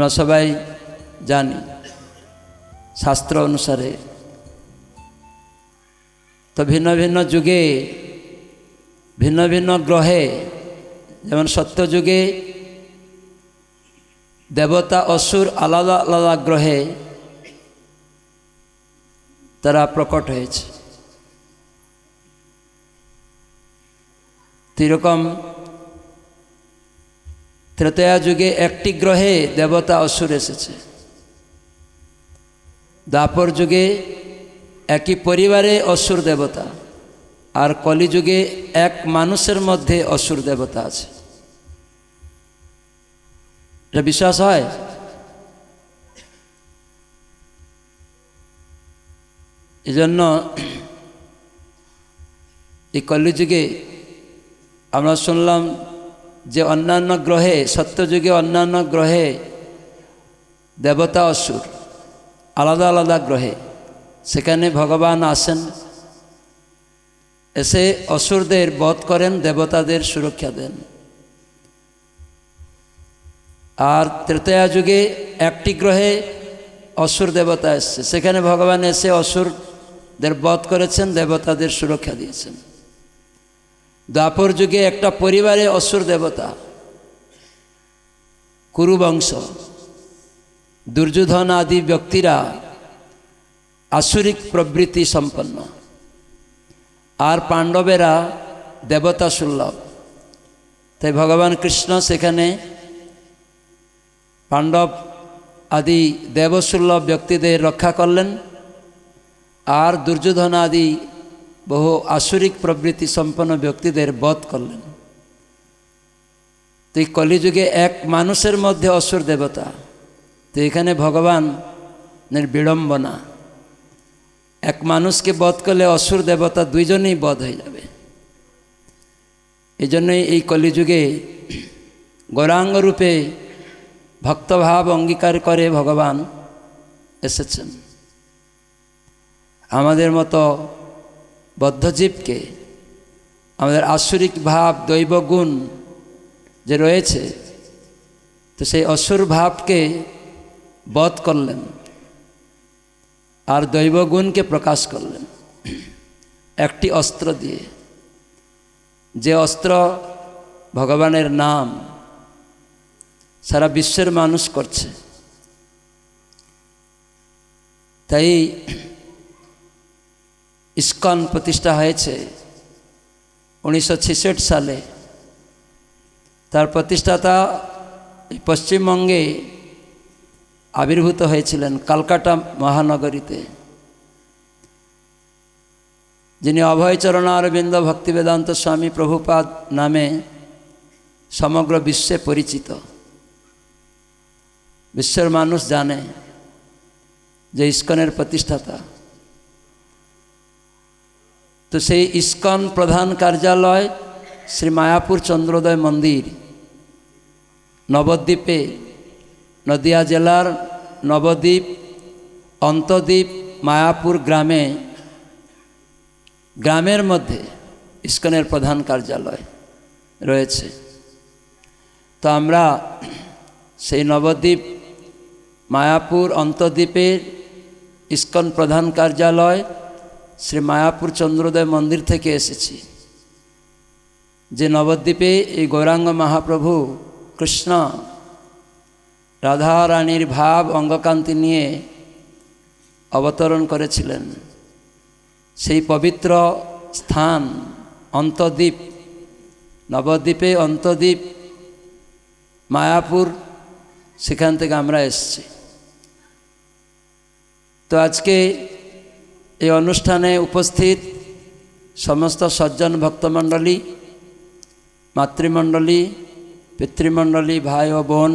আমরা সবাই জানি শাস্ত্র অনুসারে তো ভিন্ন ভিন্ন যুগে ভিন্ন ভিন্ন গ্রহে যেমন সত্য যুগে দেবতা অসুর আলাদা আলাদা গ্রহে তারা প্রকট হয়েছে তিরকম ত্রেতয়া যুগে একটি গ্রহে দেবতা অসুর এসেছে দাপর যুগে একই পরিবারে অসুর দেবতা আর কলিযুগে এক মানুষের মধ্যে অসুর দেবতা আছে এটা বিশ্বাস হয় এজন্য এই কলিযুগে আমরা শুনলাম যে অন্যান্য গ্রহে সত্যযুগে অন্যান্য গ্রহে দেবতা অসুর আলাদা আলাদা গ্রহে সেখানে ভগবান আসেন এসে অসুরদের বধ করেন দেবতাদের সুরক্ষা দেন আর তৃতীয় যুগে একটি গ্রহে অসুর দেবতা এসছে সেখানে ভগবান এসে অসুরদের বধ করেছেন দেবতাদের সুরক্ষা দিয়েছেন দ্বাপর যুগে একটা পরিবারে অসুর দেবতা কুরুবংশ দুর্যোধন আদি ব্যক্তিরা আসুরিক প্রবৃত্তি সম্পন্ন আর পাণ্ডবেরা দেবতা সুলভ তাই ভগবান কৃষ্ণ সেখানে পাণ্ডব আদি দেবসুলভ ব্যক্তিদের রক্ষা করলেন আর দুর্যোধন আদি বহু আসুরিক প্রবৃত্তি সম্পন্ন ব্যক্তিদের বধ করলেন তো এই কলিযুগে এক মানুষের মধ্যে অসুর দেবতা তো এখানে ভগবানের বিড়ম্বনা এক মানুষকে বধ করলে অসুর দেবতা দুইজনেই বধ হয়ে যাবে এজন্যই এই কলিযুগে গৌরাঙ্গ রূপে ভক্তভাব অঙ্গীকার করে ভগবান এসেছেন আমাদের মতো বদ্ধজীবকে আমাদের আসুরিক ভাব দৈবগুণ যে রয়েছে তো সেই অসুর ভাবকে বধ করলেন আর দৈবগুণকে প্রকাশ করলেন একটি অস্ত্র দিয়ে যে অস্ত্র ভগবানের নাম সারা বিশ্বের মানুষ করছে তাই ইস্কন প্রতিষ্ঠা হয়েছে উনিশশো সালে তার প্রতিষ্ঠাতা পশ্চিমবঙ্গে আবির্ভূত হয়েছিলেন কলকাতা মহানগরীতে যিনি অভয়চরণ অরবিন্দ ভক্তিবেদান্ত স্বামী প্রভুপাদ নামে সমগ্র বিশ্বে পরিচিত বিশ্বের মানুষ জানে যে ইস্কনের প্রতিষ্ঠাতা তো সেই ইস্কন প্রধান কার্যালয় শ্রী মায়াপুর চন্দ্রোদয় মন্দির নবদ্বীপে নদিয়া জেলার নবদ্বীপ অন্তদ্বীপ মায়াপুর গ্রামে গ্রামের মধ্যে ইস্কনের প্রধান কার্যালয় রয়েছে তো আমরা সেই নবদ্বীপ মায়াপুর অন্তদ্বীপের ইস্কন প্রধান কার্যালয় শ্রী মায়াপুর চন্দ্রোদয় মন্দির থেকে এসেছি যে নবদ্বীপে এই গৌরাঙ্গ মহাপ্রভু কৃষ্ণ রাধা রানীর ভাব অঙ্গকান্তি নিয়ে অবতরণ করেছিলেন সেই পবিত্র স্থান অন্তদ্বীপ নবদ্বীপে অন্তদ্বীপ মায়াপুর সেখান থেকে আমরা এসছি তো আজকে এই অনুষ্ঠানে উপস্থিত সমস্ত সজ্জন ভক্তমণ্ডলী মাতৃমণ্ডলী পিতৃমণ্ডলী ভাই ও বোন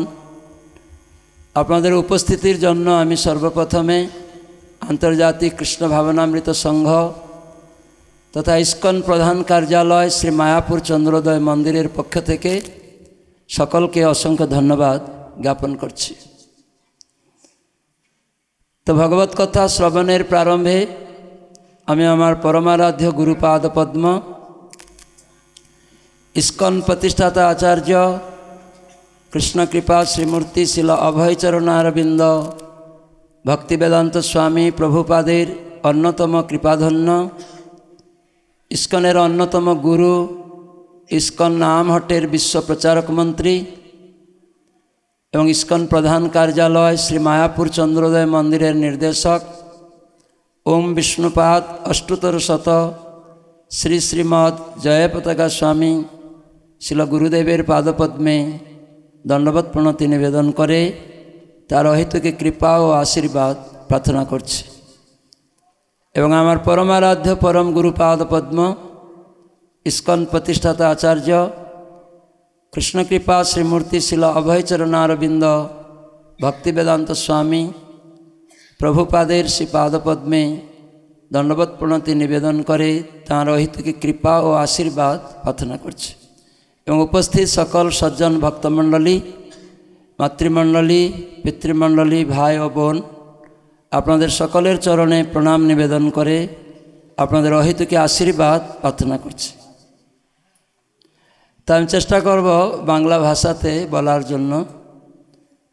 আপনাদের উপস্থিতির জন্য আমি সর্বপ্রথমে আন্তর্জাতিক কৃষ্ণ ভাবনামৃত সংঘ তথা ইস্কন প্রধান কার্যালয় শ্রী মায়াপুর চন্দ্রোদয় মন্দিরের পক্ষ থেকে সকলকে অসংখ্য ধন্যবাদ জ্ঞাপন করছি তো ভগবত কথা শ্রবণের প্রারম্ভে আমি আমার পরমারাধ্য গুরুপাদ পদ্ম ইস্কন প্রতিষ্ঠাতা আচার্য কৃষ্ণকৃপা শ্রীমূর্তি শিল অভয়চরণারবিন্দ ভক্তিবেদান্ত স্বামী প্রভুপাদের অন্যতম কৃপাধন্য ইস্কনের অন্যতম গুরু ইস্কন নামহটের বিশ্ব প্রচারক মন্ত্রী এবং ইস্কন প্রধান কার্যালয় শ্রী মায়াপুর চন্দ্রোদয় মন্দিরের নির্দেশক ओम विष्णुपाद अष्टोत्तर शत श्री श्रीमद जयपताका स्वामी শিল গুরুদেবের পাদপদ্মে দণ্ডবোধ প্রণতি নিবেদন করে তার অহেতুকে কৃপা ও আশীর্বাদ প্রার্থনা করছে এবং আমার পরমারাধ্য পরম গুরু পাদপদ্ম ইস্কন প্রতিষ্ঠাতা আচার্য কৃষ্ণকৃপা শ্রীমূর্তি শিল অভয়চরণারবিন্দ ভক্তিবেদান্ত স্বামী প্রভুপাদের সে পাদপদ্মে দণ্ডবত প্রণতি নিবেদন করে তাঁর অহিতকে কৃপা ও আশীর্বাদ প্রার্থনা করছে এবং উপস্থিত সকল সজ্জন ভক্তমণ্ডলী মাতৃমণ্ডলী পিতৃমণ্ডলী ভাই ও বোন আপনাদের সকলের চরণে প্রণাম নিবেদন করে আপনাদের অহিতকে আশীর্বাদ প্রার্থনা করছে তা আমি চেষ্টা করব বাংলা ভাষাতে বলার জন্য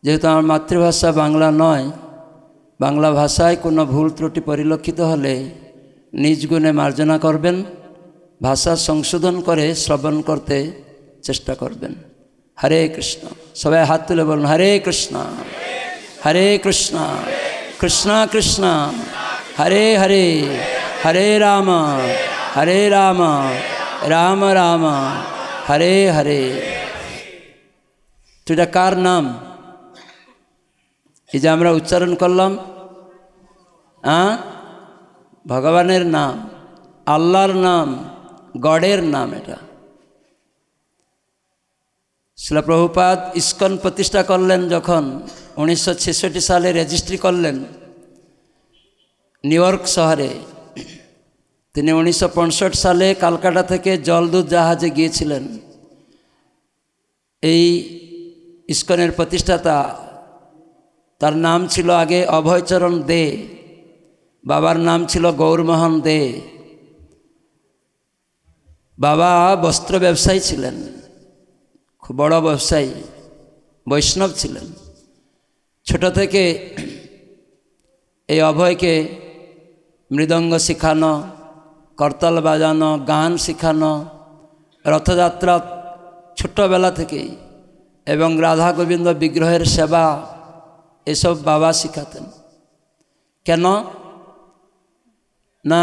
যেহেতু আমার মাতৃভাষা বাংলা নয় বাংলা ভাষায় কোনো ভুল ত্রুটি পরিলক্ষিত হলে নিজ গুণে মার্জনা করবেন ভাষা সংশোধন করে শ্রবণ করতে চেষ্টা করবেন হরে কৃষ্ণ সবাই হাত তুলে বলুন হরে কৃষ্ণ হরে কৃষ্ণ কৃষ্ণ কৃষ্ণ হরে হরে হরে রাম হরে রাম রাম রাম হরে হরে তো কার নাম এই যে আমরা উচ্চারণ করলাম হ্যাঁ ভগবানের নাম আল্লাহর নাম গডের নাম এটা প্রভুপাত ইস্কন প্রতিষ্ঠা করলেন যখন উনিশশো সালে রেজিস্ট্রি করলেন নিউ ইয়র্ক শহরে তিনি উনিশশো সালে কালকাটা থেকে জলদূত জাহাজে গিয়েছিলেন এই ইস্কনের প্রতিষ্ঠাতা তার নাম ছিল আগে অভয়চরণ দে বাবার নাম ছিল গৌরমোহন দে বাবা বস্ত্র ব্যবসায়ী ছিলেন খুব বড় ব্যবসায়ী বৈষ্ণব ছিলেন ছোট থেকে এই অভয়কে মৃদঙ্গ শেখানো করতাল বাজানো গান শেখানো রথযাত্রা ছোটবেলা থেকেই এবং রাধা গোবিন্দ বিগ্রহের সেবা এসব বাবা শিখাতেন কেন না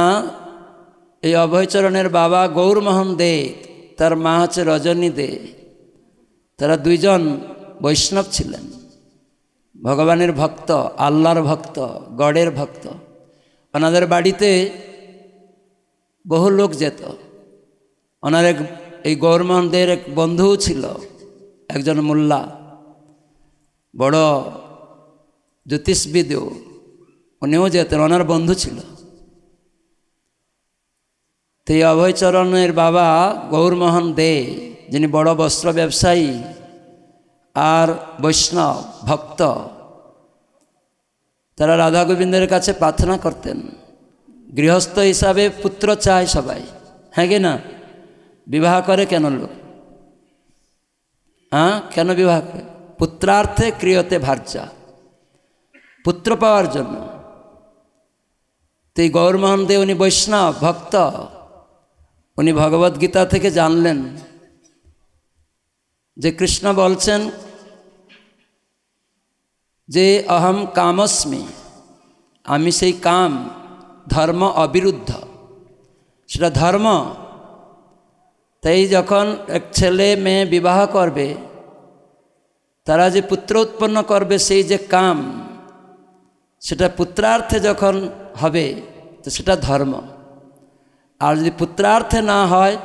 এই অভয়চরণের বাবা গৌরমোহন দে তার মা হচ্ছে রজনী দে তারা দুইজন বৈষ্ণব ছিলেন ভগবানের ভক্ত আল্লাহর ভক্ত গডের ভক্ত ওনাদের বাড়িতে বহু লোক যেত ওনার এক এই গৌরমোহনদের এক বন্ধুও ছিল একজন মোল্লা বড় জ্যোতিষবিদেও উনিও যেতেন ওনার বন্ধু ছিল তো এই অভয়চরণের বাবা গৌরমোহন দে যিনি বড় বস্ত্র ব্যবসায়ী আর বৈষ্ণব ভক্ত তারা রাধা গোবিন্দের কাছে প্রার্থনা করতেন গৃহস্থ হিসাবে পুত্র চায় সবাই হ্যাঁ কি না বিবাহ করে কেন লোক হ্যাঁ কেন বিবাহ করে পুত্রার্থে ক্রিয়তে ভার্যা পুত্র পাওয়ার জন্য তো এই গৌরমোহন দেব উনি বৈষ্ণব ভক্ত উনি ভগবদ্গীতা থেকে জানলেন যে কৃষ্ণ বলছেন যে অহম কামস্মি আমি সেই কাম ধর্ম অবিরুদ্ধ সেটা ধর্ম তাই যখন এক ছেলে মেয়ে বিবাহ করবে তারা যে পুত্র উৎপন্ন করবে সেই যে কাম সেটা পুত্রার্থে যখন হবে তো সেটা ধর্ম আর যদি পুত্রার্থে না হয়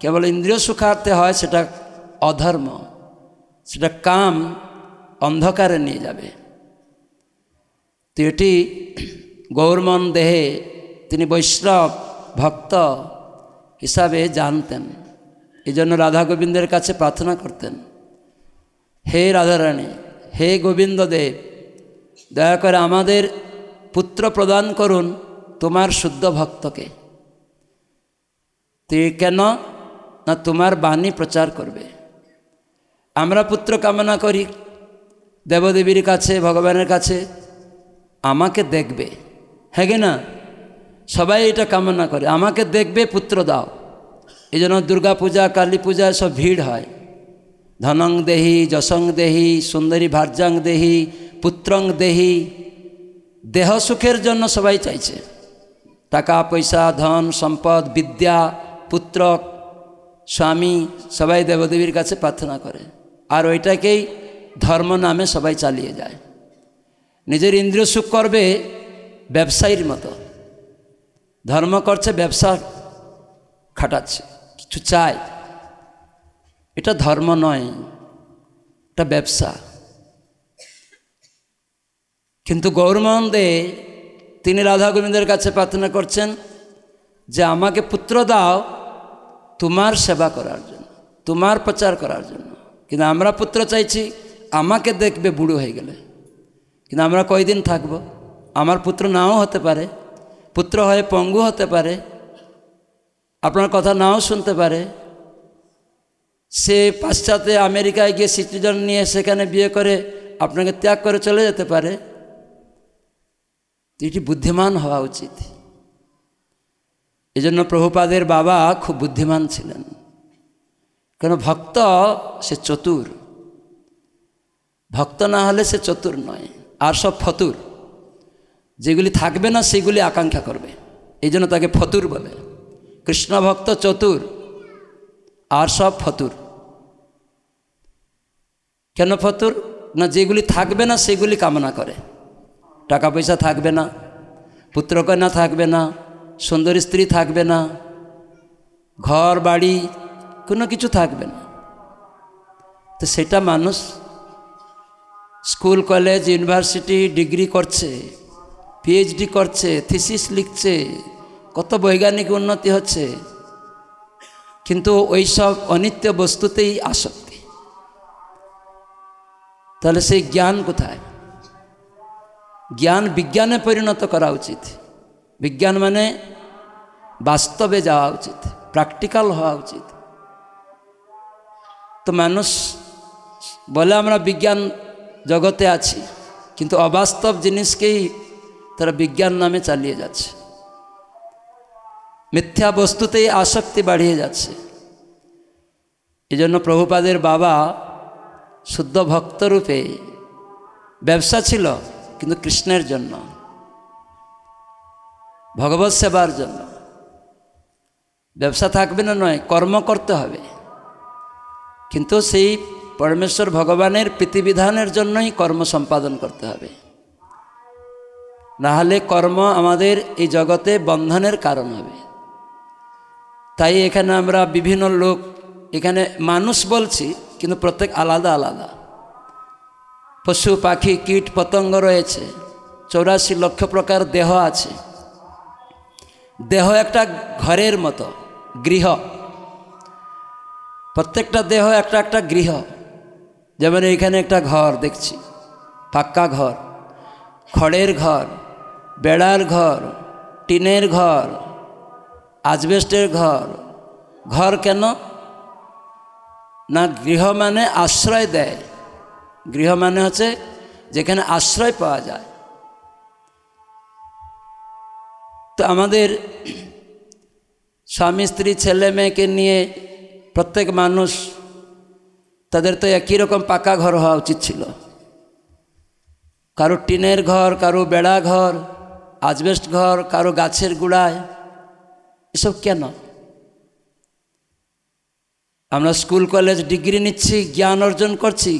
কেবল ইন্দ্রিয় সুখার্থে হয় সেটা অধর্ম সেটা কাম অন্ধকারে নিয়ে যাবে তো এটি গৌরমন দেহে তিনি বৈষ্ণব ভক্ত হিসাবে জানতেন এই জন্য রাধা গোবিন্দের কাছে প্রার্থনা করতেন হে রাধারানী হে গোবিন্দ দেব দয়া করে আমাদের পুত্র প্রদান করুন তোমার শুদ্ধ ভক্তকে তুই কেন না তোমার বাণী প্রচার করবে আমরা পুত্র কামনা করি দেবদেবীর কাছে ভগবানের কাছে আমাকে দেখবে হ্যাঁ না সবাই এটা কামনা করে আমাকে দেখবে পুত্র দাও এই জন্য দুর্গাপূজা কালী পূজা সব ভিড় হয় ধনং দেহি যশং দেহি সুন্দরী ভার্যাং দেহি পুত্রং দেহি দেহ সুখের জন্য সবাই চাইছে টাকা পয়সা ধন সম্পদ বিদ্যা পুত্র স্বামী সবাই দেবদেবীর কাছে প্রার্থনা করে আর ওইটাকেই ধর্ম নামে সবাই চালিয়ে যায় নিজের ইন্দ্রিয় সুখ করবে ব্যবসায়ীর মতো ধর্ম করছে ব্যবসা খাটাচ্ছে কিছু চায় এটা ধর্ম নয় এটা ব্যবসা কিন্তু গৌরমোহন দে তিনি রাধা গোবিন্দের কাছে প্রার্থনা করছেন যে আমাকে পুত্র দাও তোমার সেবা করার জন্য তোমার প্রচার করার জন্য কিন্তু আমরা পুত্র চাইছি আমাকে দেখবে বুড়ো হয়ে গেলে কিন্তু আমরা কয়দিন থাকব আমার পুত্র নাও হতে পারে পুত্র হয়ে পঙ্গু হতে পারে আপনার কথা নাও শুনতে পারে সে পাশ্চাত্যে আমেরিকায় গিয়ে সিটিজন নিয়ে সেখানে বিয়ে করে আপনাকে ত্যাগ করে চলে যেতে পারে এটি বুদ্ধিমান হওয়া উচিত এজন্য প্রভুপাদের বাবা খুব বুদ্ধিমান ছিলেন কেন ভক্ত সে চতুর ভক্ত না হলে সে চতুর নয় আর সব ফতুর যেগুলি থাকবে না সেগুলি আকাঙ্ক্ষা করবে এই জন্য তাকে ফতুর বলে কৃষ্ণ ভক্ত চতুর আর সব ফতুর কেন ফতুর না যেগুলি থাকবে না সেগুলি কামনা করে টাকা পয়সা থাকবে না পুত্রকন্যা থাকবে না সুন্দর স্ত্রী থাকবে না ঘর বাড়ি কোনো কিছু থাকবে না তো সেটা মানুষ স্কুল কলেজ ইউনিভার্সিটি ডিগ্রি করছে পিএইচডি করছে থিসিস লিখছে কত বৈজ্ঞানিক উন্নতি হচ্ছে কিন্তু ওইসব অনিত্য বস্তুতেই আসক্তি তাহলে সেই জ্ঞান কোথায় জ্ঞান বিজ্ঞানে পরিণত করা উচিত বিজ্ঞান মানে বাস্তবে যাওয়া উচিত প্র্যাকটিক্যাল হওয়া উচিত তো মানুষ বলে আমরা বিজ্ঞান জগতে আছি কিন্তু অবাস্তব জিনিসকেই তারা বিজ্ঞান নামে চালিয়ে যাচ্ছে মিথ্যা বস্তুতেই আসক্তি বাড়িয়ে যাচ্ছে এই জন্য প্রভুপাদের বাবা শুদ্ধ ভক্তরূপে ব্যবসা ছিল কিন্তু কৃষ্ণের জন্য ভগবৎ সেবার জন্য ব্যবসা থাকবে না নয় কর্ম করতে হবে কিন্তু সেই পরমেশ্বর ভগবানের প্রীতিবিধানের জন্যই কর্ম সম্পাদন করতে হবে নাহলে কর্ম আমাদের এই জগতে বন্ধনের কারণ হবে তাই এখানে আমরা বিভিন্ন লোক এখানে মানুষ বলছি কিন্তু প্রত্যেক আলাদা আলাদা পশু পাখি কীট পতঙ্গ রয়েছে চৌরাশি লক্ষ প্রকার দেহ আছে দেহ একটা ঘরের মতো গৃহ প্রত্যেকটা দেহ একটা একটা গৃহ যেমন এখানে একটা ঘর দেখছি পাক্কা ঘর খড়ের ঘর বেড়ার ঘর টিনের ঘর আজবেস্টের ঘর ঘর কেন না গৃহ মানে আশ্রয় দেয় গৃহ মানে হচ্ছে যেখানে আশ্রয় পাওয়া যায় তো আমাদের স্বামী স্ত্রী ছেলে মেয়েকে নিয়ে প্রত্যেক মানুষ তাদের তো একই রকম পাকা ঘর হওয়া উচিত ছিল কারো টিনের ঘর কারো বেড়া ঘর আজবেস্ট ঘর কারো গাছের গুড়ায় এসব কেন আমরা স্কুল কলেজ ডিগ্রি নিচ্ছি জ্ঞান অর্জন করছি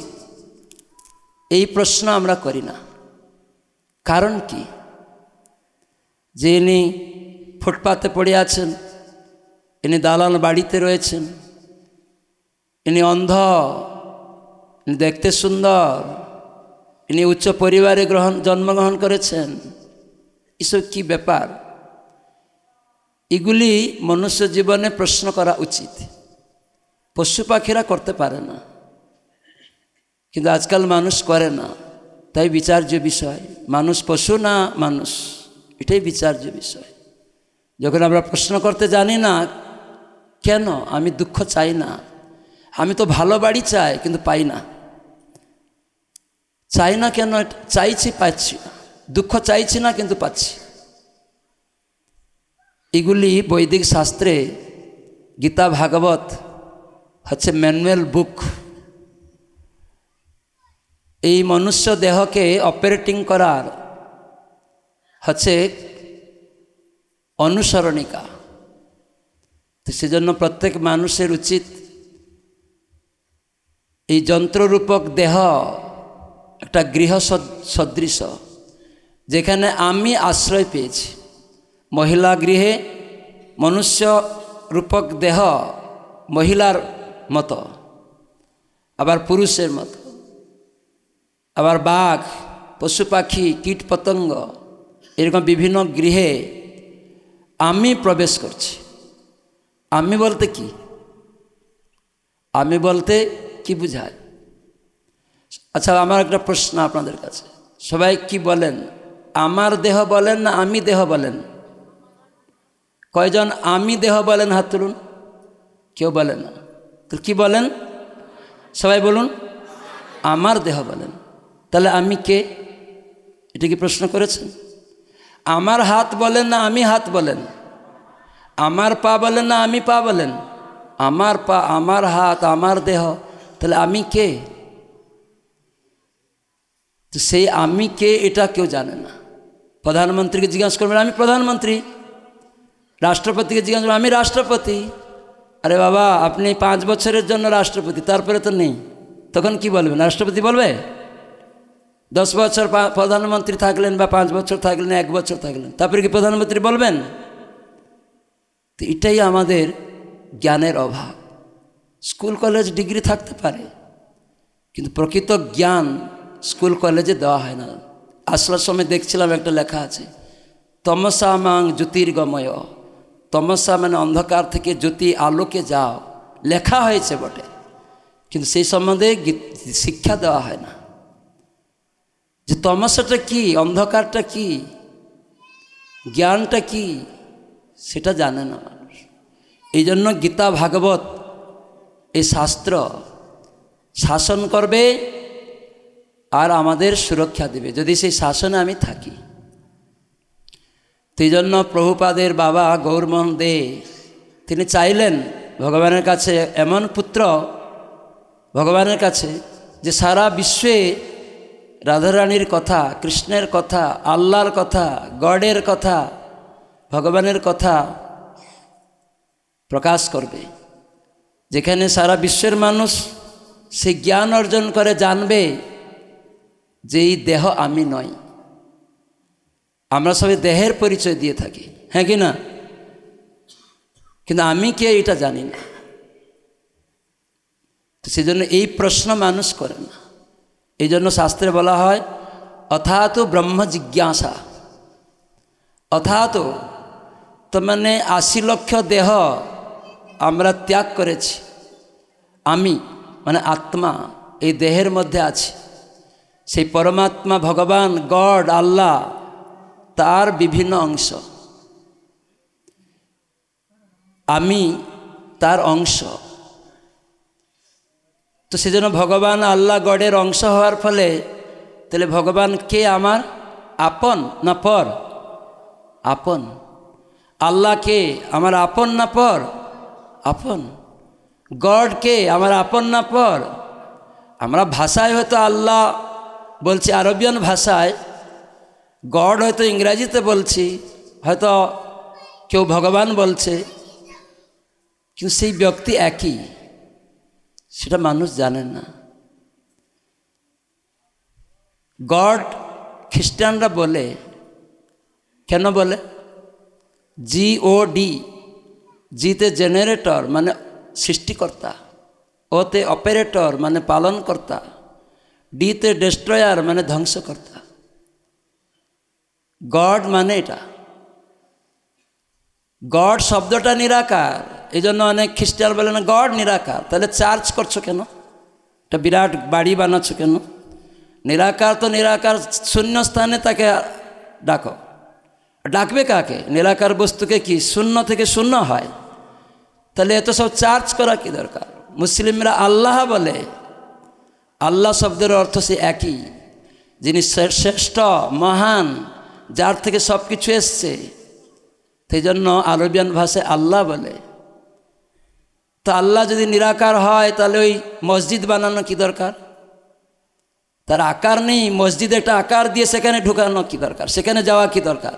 এই প্রশ্ন আমরা করি না কারণ কি যে ইনি ফুটপাতে পড়ে আছেন ইনি দালাল বাড়িতে রয়েছেন ইনি অন্ধ ইনি দেখতে সুন্দর ইনি উচ্চ পরিবারে গ্রহণ জন্মগ্রহণ করেছেন এসব কি ব্যাপার এগুলি মনুষ্য জীবনে প্রশ্ন করা উচিত পশু পাখিরা করতে পারে না কিন্তু আজকাল মানুষ করে না তাই বিচার্য বিষয় মানুষ পশু না মানুষ এটাই বিচার্য বিষয় যখন আমরা প্রশ্ন করতে জানি না কেন আমি দুঃখ চাই না আমি তো ভালো বাড়ি চাই কিন্তু পাই না চাই না কেন চাইছি পাচ্ছি না দুঃখ চাইছি না কিন্তু পাচ্ছি এগুলি বৈদিক শাস্ত্রে গীতা ভাগবত হচ্ছে ম্যানুয়াল বুক এই মনুষ্য দেহকে অপারেটিং করার হচ্ছে অনুসরণিকা তো সেজন্য প্রত্যেক মানুষের উচিত এই যন্ত্ররূপক দেহ একটা গৃহ সদৃশ যেখানে আমি আশ্রয় পেয়েছি মহিলা গৃহে মনুষ্য রূপক দেহ মহিলার মতো আবার পুরুষের মতো আবার বাঘ পশু পাখি কীট পতঙ্গ এরকম বিভিন্ন গৃহে আমি প্রবেশ করছি আমি বলতে কি আমি বলতে কি বুঝায় আচ্ছা আমার একটা প্রশ্ন আপনাদের কাছে সবাই কি বলেন আমার দেহ বলেন না আমি দেহ বলেন কয়জন আমি দেহ বলেন হাত তুলুন কেউ বলেন না তো কী বলেন সবাই বলুন আমার দেহ বলেন তাহলে আমি কে এটা কি প্রশ্ন করেছেন আমার হাত বলেন না আমি হাত বলেন আমার পা বলেন না আমি পা বলেন আমার পা আমার হাত আমার দেহ তাহলে আমি কে তো সেই আমি কে এটা কেউ জানে না প্রধানমন্ত্রীকে জিজ্ঞাসা করবেন আমি প্রধানমন্ত্রী রাষ্ট্রপতিকে জিজ্ঞাসা করবেন আমি রাষ্ট্রপতি আরে বাবা আপনি পাঁচ বছরের জন্য রাষ্ট্রপতি তারপরে তো নেই তখন কি বলবেন রাষ্ট্রপতি বলবে দশ বছর প্রধানমন্ত্রী থাকলেন বা পাঁচ বছর থাকলেন এক বছর থাকলেন তারপরে কি প্রধানমন্ত্রী বলবেন তো এটাই আমাদের জ্ঞানের অভাব স্কুল কলেজ ডিগ্রি থাকতে পারে কিন্তু প্রকৃত জ্ঞান স্কুল কলেজে দেওয়া হয় না আসলার সময় দেখছিলাম একটা লেখা আছে তমসা মাং জ্যোতির্গময় তমসা মানে অন্ধকার থেকে জ্যোতি আলোকে যাও লেখা হয়েছে বটে কিন্তু সেই সম্বন্ধে শিক্ষা দেওয়া হয় না যে তমাশাটা কি অন্ধকারটা কি জ্ঞানটা কি সেটা জানে না মানুষ এই জন্য গীতা ভাগবত এই শাস্ত্র শাসন করবে আর আমাদের সুরক্ষা দেবে যদি সেই শাসনে আমি থাকি সেই জন্য প্রভুপাদের বাবা গৌরমোহন দে তিনি চাইলেন ভগবানের কাছে এমন পুত্র ভগবানের কাছে যে সারা বিশ্বে রাধারানীর কথা কৃষ্ণের কথা আল্লাহর কথা গডের কথা ভগবানের কথা প্রকাশ করবে যেখানে সারা বিশ্বের মানুষ সে জ্ঞান অর্জন করে জানবে যে এই দেহ আমি নই আমরা সবাই দেহের পরিচয় দিয়ে থাকি হ্যাঁ কি না কিন্তু আমি কে এটা জানি না সেজন্য এই প্রশ্ন মানুষ করে না এই জন্য শাস্ত্রে বলা হয় অথাত ব্রহ্ম জিজ্ঞাসা অথাত মানে আশি লক্ষ দেহ আমরা ত্যাগ করেছি আমি মানে আত্মা এই দেহের মধ্যে আছে সেই পরমাত্মা ভগবান গড আল্লাহ তার বিভিন্ন অংশ আমি তার অংশ তো সেজন্য ভগবান আল্লাহ গডের অংশ হওয়ার ফলে তাহলে ভগবান কে আমার আপন না পর আপন আল্লাহ কে আমার আপন না পর আপন গড কে আমার আপন না পর আমরা ভাষায় হয়তো আল্লাহ বলছি আরবিয়ান ভাষায় গড হয়তো ইংরাজিতে বলছি হয়তো কেউ ভগবান বলছে কিন্তু সেই ব্যক্তি একই সেটা মানুষ জানে না গড খ্রিস্টানরা বলে কেন বলে জি ও ডি জিতে জেনারেটর মানে সৃষ্টিকর্তা ওতে অপারেটর মানে পালনকর্তা ডিতে ডেস্ট্রয়ার মানে ধ্বংসকর্তা গড মানে এটা গড শব্দটা নিরাকার এই জন্য অনেক খ্রিস্টান বলে না গড নিরাকার তাহলে চার্চ করছো কেন একটা বিরাট বাড়ি বানাচ্ছ কেন নিরাকার তো নিরাকার শূন্য স্থানে তাকে ডাকো ডাকবে কাকে নিরাকার বস্তুকে কি শূন্য থেকে শূন্য হয় তাহলে এত সব চার্জ করা কি দরকার মুসলিমরা আল্লাহ বলে আল্লাহ শব্দের অর্থ সে একই যিনি শ্রেষ্ঠ মহান যার থেকে সব কিছু এসছে সেই জন্য আরবিয়ান ভাষায় আল্লাহ বলে তো আল্লাহ যদি নিরাকার হয় তাহলে ওই মসজিদ বানানো কি দরকার তার আকার নেই মসজিদে একটা আকার দিয়ে সেখানে ঢুকানো কি দরকার সেখানে যাওয়া কি দরকার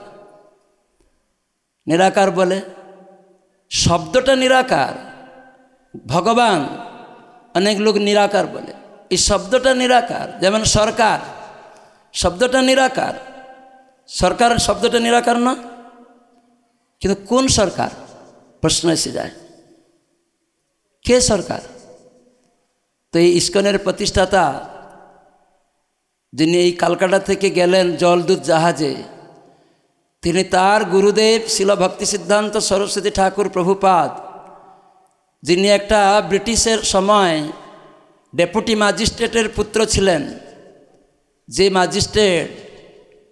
নিরাকার বলে শব্দটা নিরাকার ভগবান অনেক লোক নিরাকার বলে এই শব্দটা নিরাকার যেমন সরকার শব্দটা নিরাকার সরকার শব্দটা নিরাকার না কিন্তু কোন সরকার প্রশ্ন এসে যায় কে সরকার তো এই ইস্কনের প্রতিষ্ঠাতা যিনি এই কালকাটা থেকে গেলেন জলদূত জাহাজে তিনি তার গুরুদেব শিল ভক্তি সিদ্ধান্ত সরস্বতী ঠাকুর প্রভুপাদ যিনি একটা ব্রিটিশের সময় ডেপুটি ম্যাজিস্ট্রেটের পুত্র ছিলেন যে ম্যাজিস্ট্রেট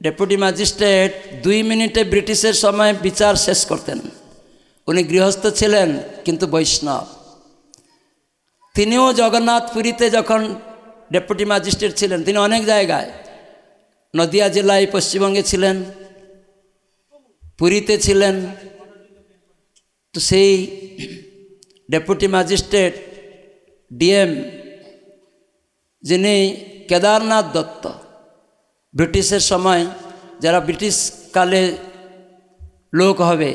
ডেপুটি ম্যাজিস্ট্রেট দুই মিনিটে ব্রিটিশের সময় বিচার শেষ করতেন উনি গৃহস্থ ছিলেন কিন্তু বৈষ্ণব তিনিও জগন্নাথ পুরীতে যখন ডেপুটি ম্যাজিস্ট্রেট ছিলেন তিনি অনেক জায়গায় নদিয়া জেলায় পশ্চিমবঙ্গে ছিলেন পুরীতে ছিলেন তো সেই ডেপুটি ম্যাজিস্ট্রেট ডিএম যিনি কেদারনাথ দত্ত ব্রিটিশের সময় যারা ব্রিটিশ কালে লোক হবে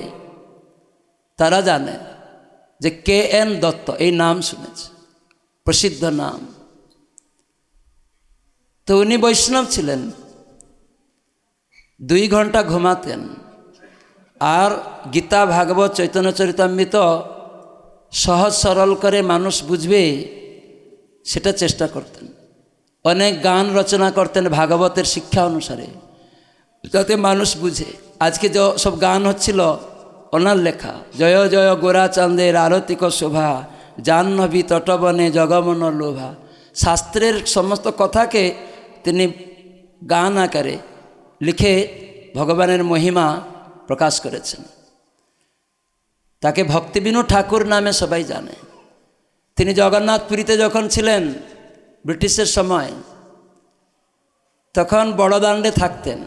তারা জানে যে কে এন দত্ত এই নাম শুনেছে প্রসিদ্ধ নাম তো উনি বৈষ্ণব ছিলেন দুই ঘন্টা ঘুমাতেন আর গীতা ভাগবত চৈতন্য চরিতাম্বিত সহজ সরল করে মানুষ বুঝবে সেটা চেষ্টা করতেন অনেক গান রচনা করতেন ভাগবতের শিক্ষা অনুসারে যাতে মানুষ বুঝে আজকে সব গান হচ্ছিল ওনার লেখা জয় জয় গোরা চাঁদের আরতিক শোভা জাহ্নবী তটবনে জগমন লোভা শাস্ত্রের সমস্ত কথাকে তিনি গান আকারে লিখে ভগবানের মহিমা প্রকাশ করেছেন তাকে ভক্তিবিনু ঠাকুর নামে সবাই জানে তিনি জগন্নাথ পুরীতে যখন ছিলেন ব্রিটিশের সময় তখন বড়দাণ্ডে থাকতেন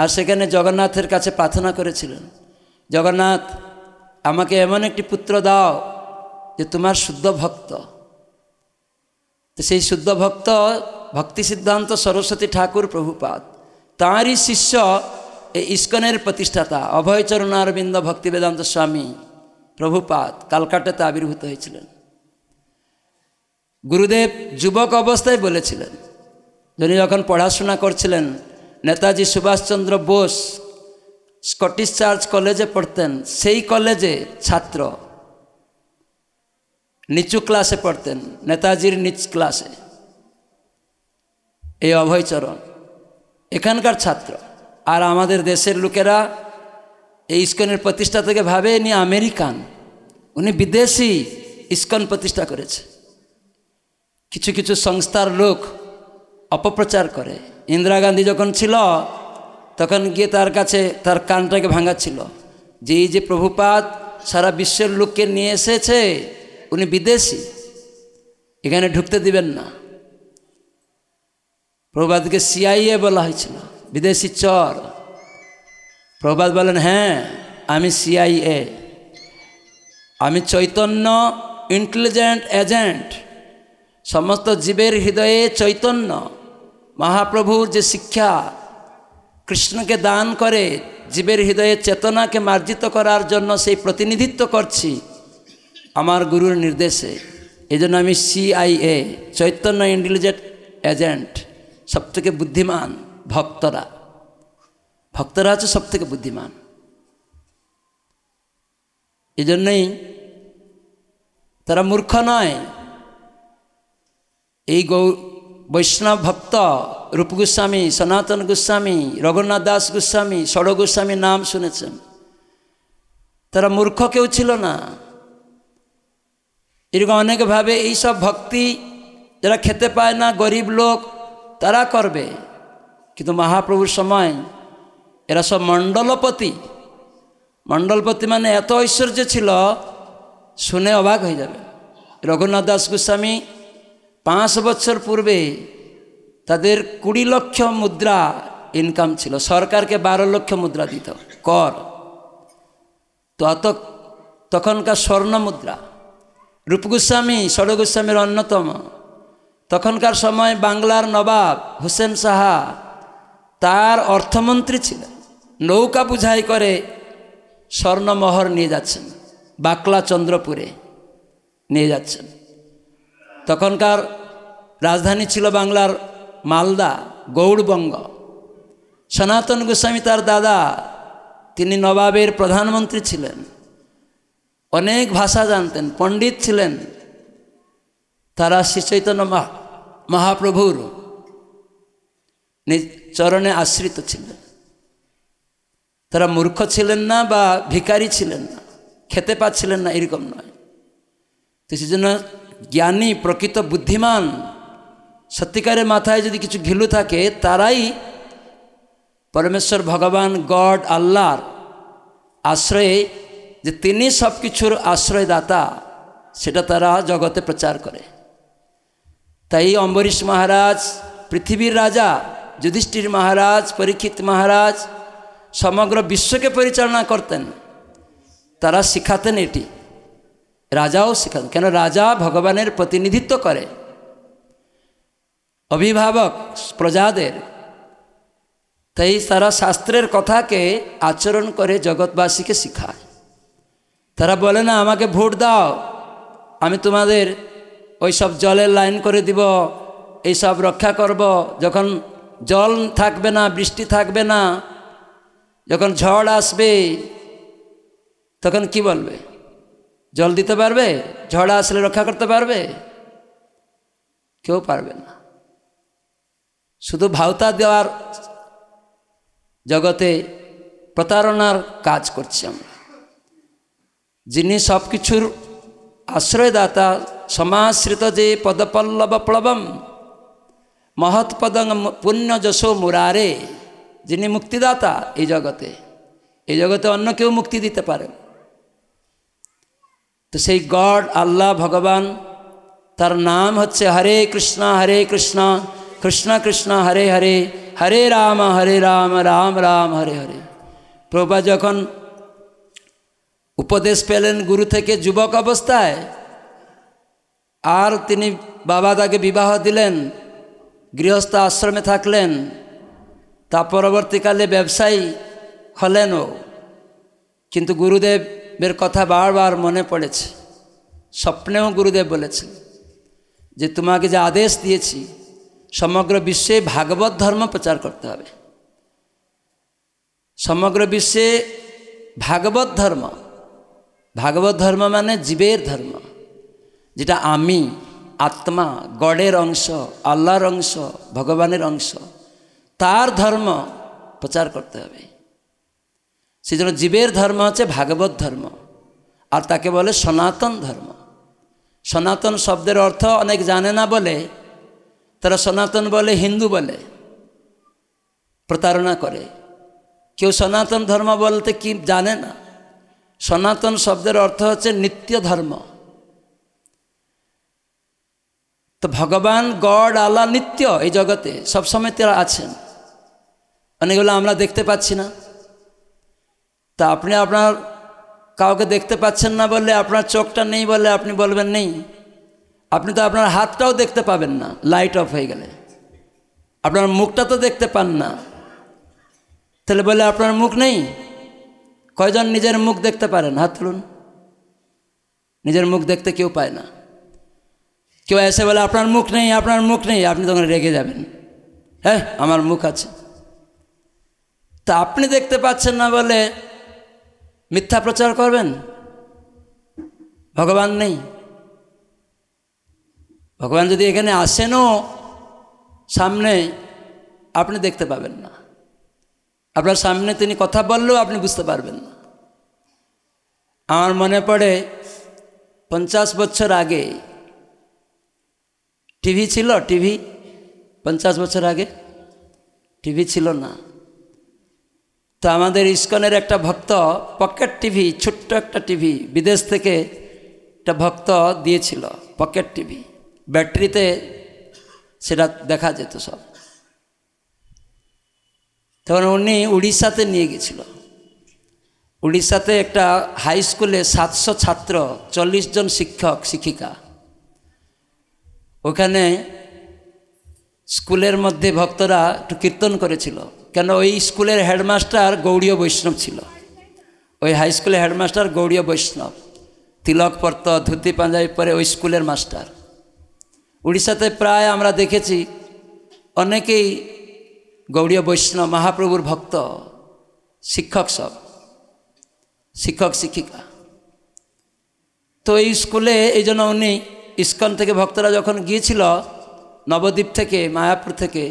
আর সেখানে জগন্নাথের কাছে প্রার্থনা করেছিলেন জগন্নাথ আমাকে এমন একটি পুত্র দাও যে তোমার শুদ্ধ ভক্ত তো সেই শুদ্ধ ভক্ত ভক্তি সিদ্ধান্ত সরস্বতী ঠাকুর প্রভুপাত তাঁরই শিষ্য এই ইস্কনের প্রতিষ্ঠাতা অভয়চরণারবিন্দ ভক্তিবেদান্ত স্বামী প্রভুপাত কালকাটাতে আবির্ভূত হয়েছিলেন গুরুদেব যুবক অবস্থায় বলেছিলেন যিনি যখন পড়াশোনা করছিলেন নেতাজি সুভাষচন্দ্র বোস স্কটিশ চার্চ কলেজে পড়তেন সেই কলেজে ছাত্র নিচু ক্লাসে পড়তেন নেতাজির নিচ ক্লাসে এই অভয়চরণ এখানকার ছাত্র আর আমাদের দেশের লোকেরা এই ইস্কনের প্রতিষ্ঠা থেকে ভাবে নি আমেরিকান উনি বিদেশি ইস্কন প্রতিষ্ঠা করেছে কিছু কিছু সংস্থার লোক অপপ্রচার করে ইন্দিরা গান্ধী যখন ছিল তখন গিয়ে তার কাছে তার কানটাকে ভাঙাচ্ছিল যে এই যে প্রভুপাত সারা বিশ্বের লোককে নিয়ে এসেছে উনি বিদেশি এখানে ঢুকতে দিবেন না প্রভাতকে সিআইএ বলা হয়েছিল বিদেশি চর প্রভাত বলেন হ্যাঁ আমি সিআইএ আমি চৈতন্য ইন্টেলিজেন্ট এজেন্ট সমস্ত জীবের হৃদয়ে চৈতন্য মহাপ্রভুর যে শিক্ষা কৃষ্ণকে দান করে জীবের হৃদয়ে চেতনাকে মার্জিত করার জন্য সেই প্রতিনিধিত্ব করছি আমার গুরুর নির্দেশে এই জন্য আমি সিআইএ চৈতন্য ইন্টেলিজেন্ট এজেন্ট সবথেকে বুদ্ধিমান ভক্তরা ভক্তরা হচ্ছে সবথেকে বুদ্ধিমান এজন্যই তারা মূর্খ নয় এই গৌ বৈষ্ণব ভক্ত রূপ গোস্বামী সনাতন গোস্বামী রঘুনাথ দাস গোস্বামী ষড় গোস্বামী নাম শুনেছেন তারা মূর্খ কেউ ছিল না এরকম অনেকভাবে এইসব ভক্তি যারা খেতে পায় না গরিব লোক তারা করবে কিন্তু মহাপ্রভুর সময় এরা সব মণ্ডলপতি মণ্ডলপতি মানে এত ঐশ্বর্য ছিল শুনে অবাক হয়ে যাবে রঘুনাথ দাস গোস্বামী পাঁচ বছর পূর্বে তাদের কুড়ি লক্ষ মুদ্রা ইনকাম ছিল সরকারকে বারো লক্ষ মুদ্রা দিত কর তত তখনকার স্বর্ণ মুদ্রা রূপগোস্বামী ষড়গোস্বামীর অন্যতম তখনকার সময় বাংলার নবাব হোসেন সাহা তার অর্থমন্ত্রী ছিলেন নৌকা বুঝাই করে স্বর্ণমহর নিয়ে যাচ্ছেন বাকলা চন্দ্রপুরে নিয়ে যাচ্ছেন তখনকার রাজধানী ছিল বাংলার মালদা গৌড়বঙ্গ সনাতন গোস্বামী তার দাদা তিনি নবাবের প্রধানমন্ত্রী ছিলেন অনেক ভাষা জানতেন পণ্ডিত ছিলেন তারা শ্রী চৈতন্য মহাপ্রভুর চরণে আশ্রিত ছিলেন তারা মূর্খ ছিলেন না বা ভিকারি ছিলেন না খেতে পাচ্ছিলেন না এরকম নয় তো সেজন্য জ্ঞানী প্রকৃত বুদ্ধিমান সত্যিকারের মাথায় যদি কিছু ঘিলু থাকে তারাই পরমেশ্বর ভগবান গড আল্লাহর আশ্রয়ে যে তিনি সব কিছুর আশ্রয়দাতা সেটা তারা জগতে প্রচার করে তাই অম্বরীশ মহারাজ পৃথিবীর রাজা যুধিষ্ঠির মহারাজ পরীক্ষিত মহারাজ সমগ্র বিশ্বকে পরিচালনা করতেন তারা শিখাতেন এটি রাজাও শেখান কেন রাজা ভগবানের প্রতিনিধিত্ব করে অভিভাবক প্রজাদের তাই তারা শাস্ত্রের কথাকে আচরণ করে জগৎবাসীকে শিখায় তারা বলে না আমাকে ভোট দাও আমি তোমাদের ওই সব জলের লাইন করে দিব এই সব রক্ষা করব যখন জল থাকবে না বৃষ্টি থাকবে না যখন ঝড় আসবে তখন কি বলবে জল দিতে পারবে ঝড় আসলে রক্ষা করতে পারবে কেউ পারবে না শুধু ভাওতা দেওয়ার জগতে প্রতারণার কাজ করছি আমরা যিনি সব কিছুর আশ্রয়দাতা সমাশ্রিত যে পদপল্লব প্লবম মহৎপদং পুণ্য যশো মুরারে যিনি মুক্তিদাতা এই জগতে এই জগতে অন্য কেউ মুক্তি দিতে পারেন তো সেই গড আল্লাহ ভগবান তার নাম হচ্ছে হরে কৃষ্ণ হরে কৃষ্ণ কৃষ্ণ কৃষ্ণ হরে হরে হরে রাম হরে রাম রাম রাম হরে হরে প্রভা যখন উপদেশ পেলেন গুরু থেকে যুবক অবস্থায় আর তিনি বাবা তাকে বিবাহ দিলেন গৃহস্থ আশ্রমে থাকলেন তা পরবর্তীকালে ব্যবসায়ী হলেনও কিন্তু গুরুদেব বের কথা বারবার মনে পড়েছে স্বপ্নেও গুরুদেব বলেছেন যে তোমাকে যে আদেশ দিয়েছি সমগ্র বিশ্বে ভাগবত ধর্ম প্রচার করতে হবে সমগ্র বিশ্বে ভাগবত ধর্ম ভাগবত ধর্ম মানে জীবের ধর্ম যেটা আমি আত্মা গডের অংশ আল্লাহর অংশ ভগবানের অংশ তার ধর্ম প্রচার করতে হবে সেই জন্য জীবের ধর্ম হচ্ছে ভাগবত ধর্ম আর তাকে বলে সনাতন ধর্ম সনাতন শব্দের অর্থ অনেক জানে না বলে তারা সনাতন বলে হিন্দু বলে প্রতারণা করে কেউ সনাতন ধর্ম বলতে কি জানে না সনাতন শব্দের অর্থ হচ্ছে নিত্য ধর্ম তো ভগবান গড আলা নিত্য এই জগতে সবসময় তারা আছেন অনেকগুলো আমরা দেখতে পাচ্ছি না তা আপনি আপনার কাউকে দেখতে পাচ্ছেন না বলে আপনার চোখটা নেই বলে আপনি বলবেন নেই আপনি তো আপনার হাতটাও দেখতে পাবেন না লাইট অফ হয়ে গেলে আপনার মুখটা তো দেখতে পান না তাহলে বলে আপনার মুখ নেই কয়জন নিজের মুখ দেখতে পারেন হাত তুলুন নিজের মুখ দেখতে কেউ পায় না কেউ এসে বলে আপনার মুখ নেই আপনার মুখ নেই আপনি তখন রেগে যাবেন হ্যাঁ আমার মুখ আছে তা আপনি দেখতে পাচ্ছেন না বলে মিথ্যা প্রচার করবেন ভগবান নেই ভগবান যদি এখানে আসেনও সামনে আপনি দেখতে পাবেন না আপনার সামনে তিনি কথা বললেও আপনি বুঝতে পারবেন না আমার মনে পড়ে পঞ্চাশ বছর আগে টিভি ছিল টিভি পঞ্চাশ বছর আগে টিভি ছিল না তো আমাদের ইস্কনের একটা ভক্ত পকেট টিভি ছোট্ট একটা টিভি বিদেশ থেকে একটা ভক্ত দিয়েছিল পকেট টিভি ব্যাটারিতে সেটা দেখা যেত সব তখন উনি উড়িষ্যাতে নিয়ে গেছিল উড়িষ্যাতে একটা হাই স্কুলে সাতশো ছাত্র চল্লিশ জন শিক্ষক শিক্ষিকা ওখানে স্কুলের মধ্যে ভক্তরা একটু কীর্তন করেছিল কেন ওই স্কুলের হেডমাস্টার গৌড়ীয় বৈষ্ণব ছিল ওই হাই স্কুলের হেডমাস্টার গৌড়ীয় বৈষ্ণব তিলক ধুতি পাঞ্জাবি পরে ওই স্কুলের মাস্টার উড়িষ্যাতে প্রায় আমরা দেখেছি অনেকেই গৌড়ীয় বৈষ্ণব মহাপ্রভুর ভক্ত শিক্ষক সব শিক্ষক শিক্ষিকা তো এই স্কুলে এই জন্য উনি ইস্কন থেকে ভক্তরা যখন গিয়েছিল নবদ্বীপ থেকে মায়াপুর থেকে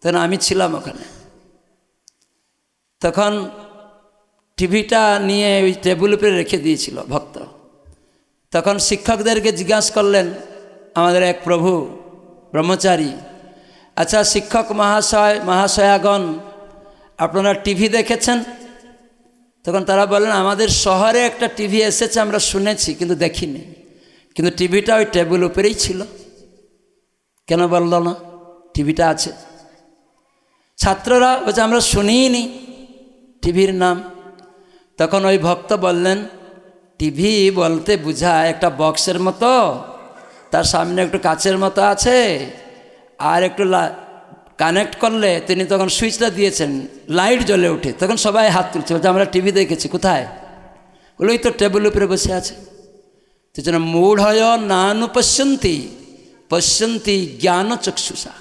তখন আমি ছিলাম ওখানে তখন টিভিটা নিয়ে ওই টেবিল উপরে রেখে দিয়েছিল ভক্ত তখন শিক্ষকদেরকে জিজ্ঞাসা করলেন আমাদের এক প্রভু ব্রহ্মচারী আচ্ছা শিক্ষক মহাশয় মহাশয়াগণ আপনারা টিভি দেখেছেন তখন তারা বললেন আমাদের শহরে একটা টিভি এসেছে আমরা শুনেছি কিন্তু দেখিনি কিন্তু টিভিটা ওই টেবিল উপরেই ছিল কেন বলল না টিভিটা আছে ছাত্ররা বলছে আমরা শুনিনি টিভির নাম তখন ওই ভক্ত বললেন টিভি বলতে বুঝায় একটা বক্সের মতো তার সামনে একটু কাচের মতো আছে আর একটু কানেক্ট করলে তিনি তখন সুইচটা দিয়েছেন লাইট জ্বলে উঠে তখন সবাই হাত তুলছে বলছে আমরা টিভি দেখেছি কোথায় ওই তো টেবিল উপরে বসে আছে তো যেন মূঢ়য় পশ্যন্তি পশ্যন্তি জ্ঞান চক্ষুষা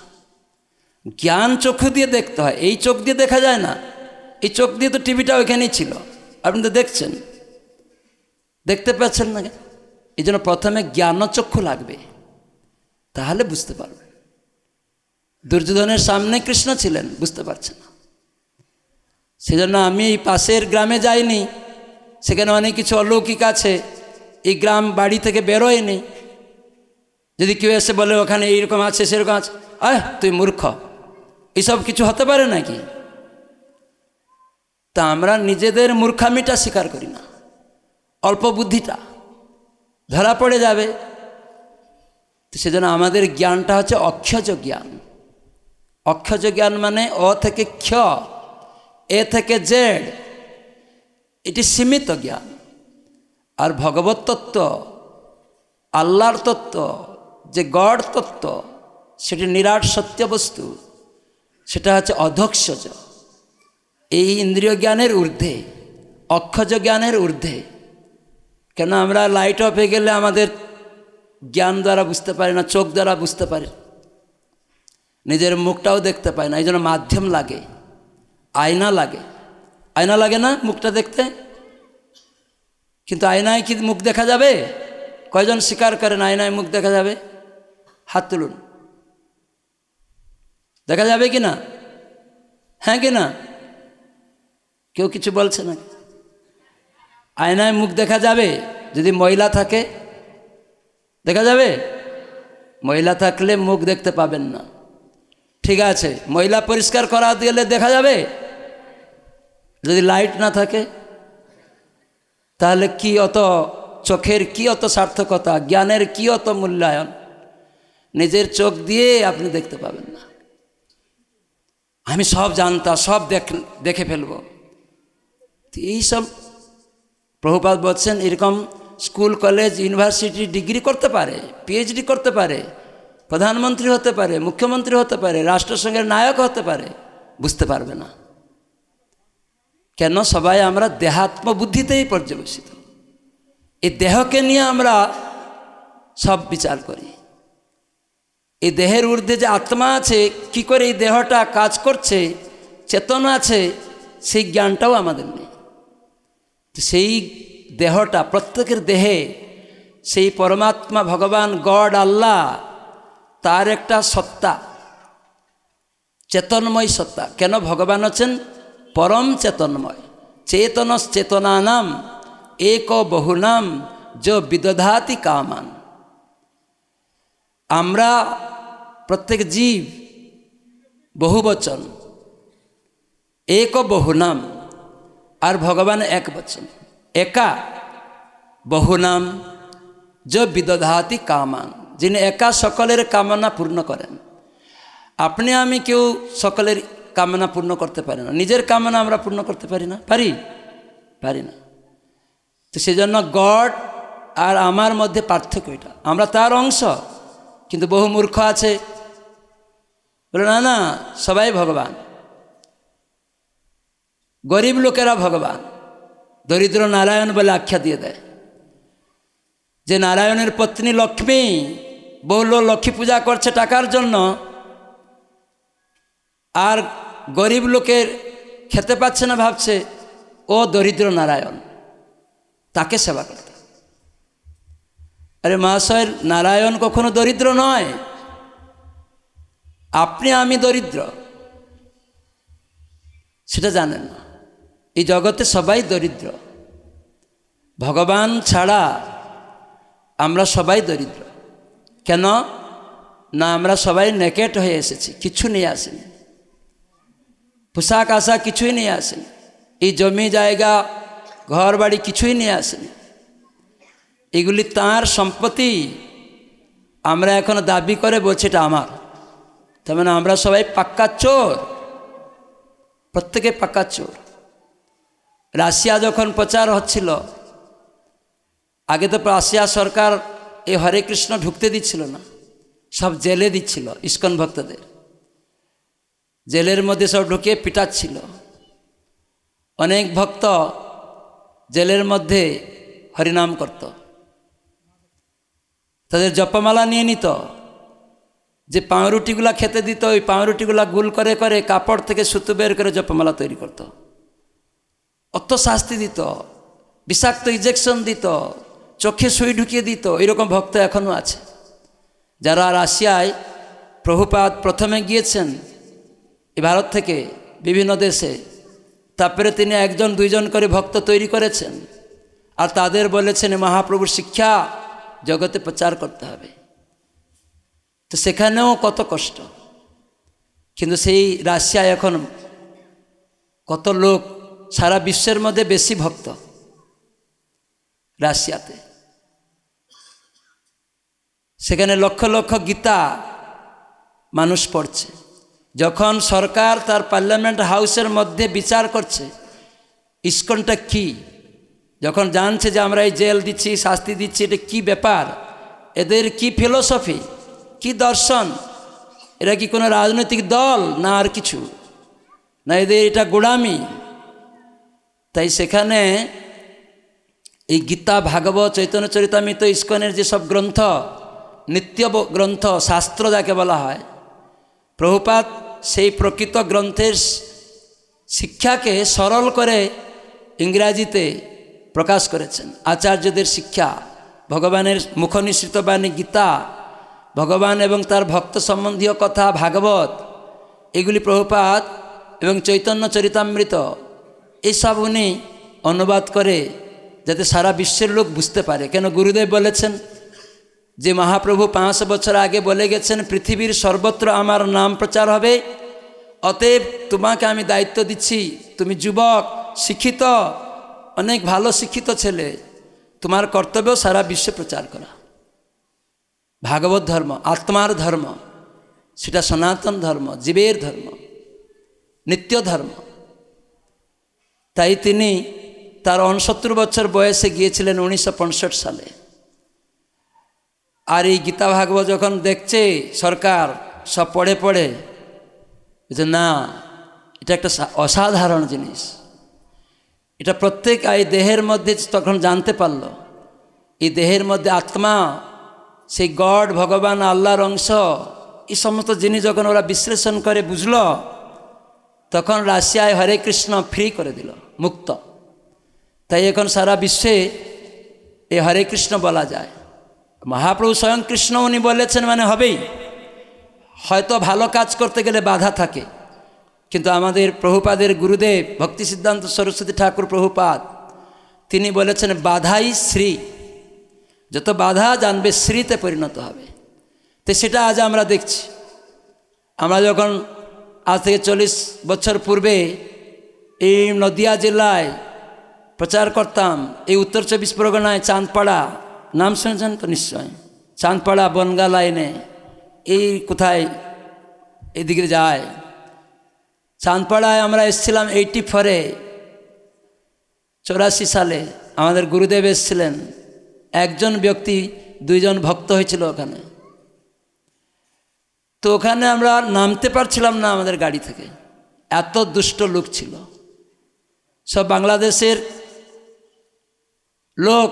জ্ঞান চক্ষু দিয়ে দেখতে হয় এই চোখ দিয়ে দেখা যায় না এই চোখ দিয়ে তো টিভিটা ওইখানেই ছিল আপনি তো দেখছেন দেখতে পাচ্ছেন না এই জন্য প্রথমে জ্ঞানচক্ষু লাগবে তাহলে বুঝতে পারবে দুর্যোধনের সামনে কৃষ্ণ ছিলেন বুঝতে পারছে না সেজন্য আমি পাশের গ্রামে যাইনি সেখানে অনেক কিছু অলৌকিক আছে এই গ্রাম বাড়ি থেকে বেরোয়নি যদি কেউ এসে বলে ওখানে এইরকম আছে সেরকম আছে আহ তুই মূর্খ এইসব কিছু হতে পারে নাকি তা আমরা নিজেদের মূর্খামিটা স্বীকার করি না অল্প বুদ্ধিটা ধরা পড়ে যাবে সেজন্য আমাদের জ্ঞানটা হচ্ছে অক্ষজ জ্ঞান অক্ষজ জ্ঞান মানে অ থেকে ক্ষ এ থেকে জেড এটি সীমিত জ্ঞান আর ভগবত তত্ত্ব আল্লাহর তত্ত্ব যে গড় তত্ত্ব সেটি নিরাট সত্য বস্তু সেটা হচ্ছে অধ্যক্ষজ এই ইন্দ্রিয় জ্ঞানের ঊর্ধ্বে অক্ষজ জ্ঞানের ঊর্ধ্বে কেন আমরা লাইট অফ হয়ে গেলে আমাদের জ্ঞান দ্বারা বুঝতে পারি না চোখ দ্বারা বুঝতে পারি নিজের মুখটাও দেখতে পাই না এই জন্য মাধ্যম লাগে আয়না লাগে আয়না লাগে না মুখটা দেখতে কিন্তু আয়নায় কি মুখ দেখা যাবে কয়জন স্বীকার করেন আয়নায় মুখ দেখা যাবে হাত তুলুন দেখা যাবে কি না হ্যাঁ কি না কেউ কিছু বলছে না আয়নায় মুখ দেখা যাবে যদি মহিলা থাকে দেখা যাবে মহিলা থাকলে মুখ দেখতে পাবেন না ঠিক আছে মহিলা পরিষ্কার করা গেলে দেখা যাবে যদি লাইট না থাকে তাহলে কি অত চোখের কি অত সার্থকতা জ্ঞানের কি অত মূল্যায়ন নিজের চোখ দিয়ে আপনি দেখতে পাবেন না আমি সব জানতাম সব দেখে ফেলবো এইসব প্রভুপাত বলছেন এরকম স্কুল কলেজ ইউনিভার্সিটি ডিগ্রি করতে পারে পিএইচডি করতে পারে প্রধানমন্ত্রী হতে পারে মুখ্যমন্ত্রী হতে পারে রাষ্ট্রসংঘের নায়ক হতে পারে বুঝতে পারবে না কেন সবাই আমরা দেহাত্ম বুদ্ধিতেই পর্যবেসিত এই দেহকে নিয়ে আমরা সব বিচার করি এই দেহের ঊর্ধ্বে যে আত্মা আছে কি করে এই দেহটা কাজ করছে চেতনা আছে সেই জ্ঞানটাও আমাদের নেই সেই দেহটা প্রত্যেকের দেহে সেই পরমাত্মা ভগবান গড আল্লাহ তার একটা সত্তা চেতনময় সত্তা কেন ভগবান আছেন পরম চেতনময় চেতন নাম এক নাম য বিদধাতি কামান আমরা প্রত্যেক জীব বচন এক নাম আর ভগবান এক বচন একা বহুনাম যে বিদধাতি কামান যিনি একা সকলের কামনা পূর্ণ করেন আপনি আমি কেউ সকলের কামনা পূর্ণ করতে পারি না নিজের কামনা আমরা পূর্ণ করতে পারি না পারি পারি না তো সেজন্য গড আর আমার মধ্যে পার্থক্য এটা আমরা তার অংশ কিন্তু বহু মূর্খ আছে বলে না না সবাই ভগবান গরিব লোকেরা ভগবান দরিদ্র নারায়ণ বলে আখ্যা দিয়ে দেয় যে নারায়ণের পত্নী লক্ষ্মী বহুল লক্ষ্মী পূজা করছে টাকার জন্য আর গরিব লোকের খেতে পাচ্ছে না ভাবছে ও দরিদ্র নারায়ণ তাকে সেবা করতে আরে মহাশয়ের নারায়ণ কখনো দরিদ্র নয় আপনি আমি দরিদ্র সেটা জানেন না এই জগতে সবাই দরিদ্র ভগবান ছাড়া আমরা সবাই দরিদ্র কেন না আমরা সবাই নেকেট হয়ে এসেছি কিছু নিয়ে আসেনি পোশাক আশা কিছুই নিয়ে আসেনি এই জমি জায়গা ঘর বাড়ি কিছুই নিয়ে আসেনি এগুলি তার সম্পত্তি আমরা এখন দাবি করে বলছি এটা আমার তার মানে আমরা সবাই পাক্কা চোর প্রত্যেকে পাক্কা চোর রাশিয়া যখন প্রচার হচ্ছিল আগে তো রাশিয়া সরকার এই হরে কৃষ্ণ ঢুকতে দিচ্ছিল না সব জেলে দিচ্ছিল ইস্কন ভক্তদের জেলের মধ্যে সব ঢুকে পিটাচ্ছিল অনেক ভক্ত জেলের মধ্যে হরিনাম করত তাদের জপমালা নিয়ে নিত যে পাউরুটিগুলা খেতে দিত ওই পাউরুটিগুলা গুল করে করে কাপড় থেকে সুতো বের করে জপমালা তৈরি করতো অত শাস্তি দিত বিষাক্ত ইঞ্জেকশন দিত চোখে সুই ঢুকিয়ে দিত এরকম ভক্ত এখনও আছে যারা রাশিয়ায় প্রভুপাত প্রথমে গিয়েছেন এই ভারত থেকে বিভিন্ন দেশে তারপরে তিনি একজন দুইজন করে ভক্ত তৈরি করেছেন আর তাদের বলেছেন মহাপ্রভুর শিক্ষা জগতে প্রচার করতে হবে তো সেখানেও কত কষ্ট কিন্তু সেই রাশিয়া এখন কত লোক সারা বিশ্বের মধ্যে বেশি ভক্ত রাশিয়াতে সেখানে লক্ষ লক্ষ গীতা মানুষ পড়ছে যখন সরকার তার পার্লামেন্ট হাউসের মধ্যে বিচার করছে ইস্কনটা কি যখন জানছে যে আমরা এই জেল দিচ্ছি শাস্তি দিচ্ছি এটা কি ব্যাপার এদের কি ফিলোসফি কি দর্শন এরা কি কোনো রাজনৈতিক দল না আর কিছু না এদের এটা গোড়ামি তাই সেখানে এই গীতা ভাগবত চৈতন্য চরিতামিত ইস্কনের যেসব গ্রন্থ নিত্য গ্রন্থ শাস্ত্র যাকে বলা হয় প্রভুপাত সেই প্রকৃত গ্রন্থের শিক্ষাকে সরল করে ইংরাজিতে প্রকাশ করেছেন আচার্যদের শিক্ষা ভগবানের নিশ্চিত বাণী গীতা ভগবান এবং তার ভক্ত সম্বন্ধীয় কথা ভাগবত এগুলি প্রভুপাত এবং চৈতন্য চরিতামৃত এইসব উনি অনুবাদ করে যাতে সারা বিশ্বের লোক বুঝতে পারে কেন গুরুদেব বলেছেন যে মহাপ্রভু পাঁচশো বছর আগে বলে গেছেন পৃথিবীর সর্বত্র আমার নাম প্রচার হবে অতএব তোমাকে আমি দায়িত্ব দিচ্ছি তুমি যুবক শিক্ষিত অনেক ভালো শিক্ষিত ছেলে তোমার কর্তব্য সারা বিশ্বে প্রচার করা ভাগবত ধর্ম আত্মার ধর্ম সেটা সনাতন ধর্ম জীবের ধর্ম নিত্য ধর্ম তাই তিনি তার অনসত্তর বছর বয়সে গিয়েছিলেন উনিশশো সালে আর এই গীতা ভাগবত যখন দেখছে সরকার সব পড়ে পড়ে যে না এটা একটা অসাধারণ জিনিস এটা প্রত্যেক এই দেহের মধ্যে তখন জানতে পারল এই দেহের মধ্যে আত্মা সেই গড ভগবান আল্লাহর অংশ এই সমস্ত জিনিস যখন ওরা বিশ্লেষণ করে বুঝলো তখন রাশিয়ায় হরে কৃষ্ণ ফ্রি করে দিল মুক্ত তাই এখন সারা বিশ্বে এই হরে কৃষ্ণ বলা যায় মহাপ্রভু স্বয়ং কৃষ্ণ উনি বলেছেন মানে হবেই হয়তো ভালো কাজ করতে গেলে বাধা থাকে কিন্তু আমাদের প্রভুপাদের গুরুদেব ভক্তি সিদ্ধান্ত সরস্বতী ঠাকুর প্রভুপাদ তিনি বলেছেন বাধাই শ্রী যত বাধা জানবে শ্রীতে পরিণত হবে তো সেটা আজ আমরা দেখছি আমরা যখন আজ থেকে চল্লিশ বছর পূর্বে এই নদিয়া জেলায় প্রচার করতাম এই উত্তর চব্বিশ পরগনায় চাঁদপাড়া নাম শুনেছেন তো নিশ্চয় চাঁদপাড়া বনগা লাইনে এই কোথায় এদিকে যায় চাঁদপাড়ায় আমরা এসেছিলাম এইটি ফোরে চৌরাশি সালে আমাদের গুরুদেব এসেছিলেন একজন ব্যক্তি দুইজন ভক্ত হয়েছিল ওখানে তো ওখানে আমরা নামতে পারছিলাম না আমাদের গাড়ি থেকে এত দুষ্ট লোক ছিল সব বাংলাদেশের লোক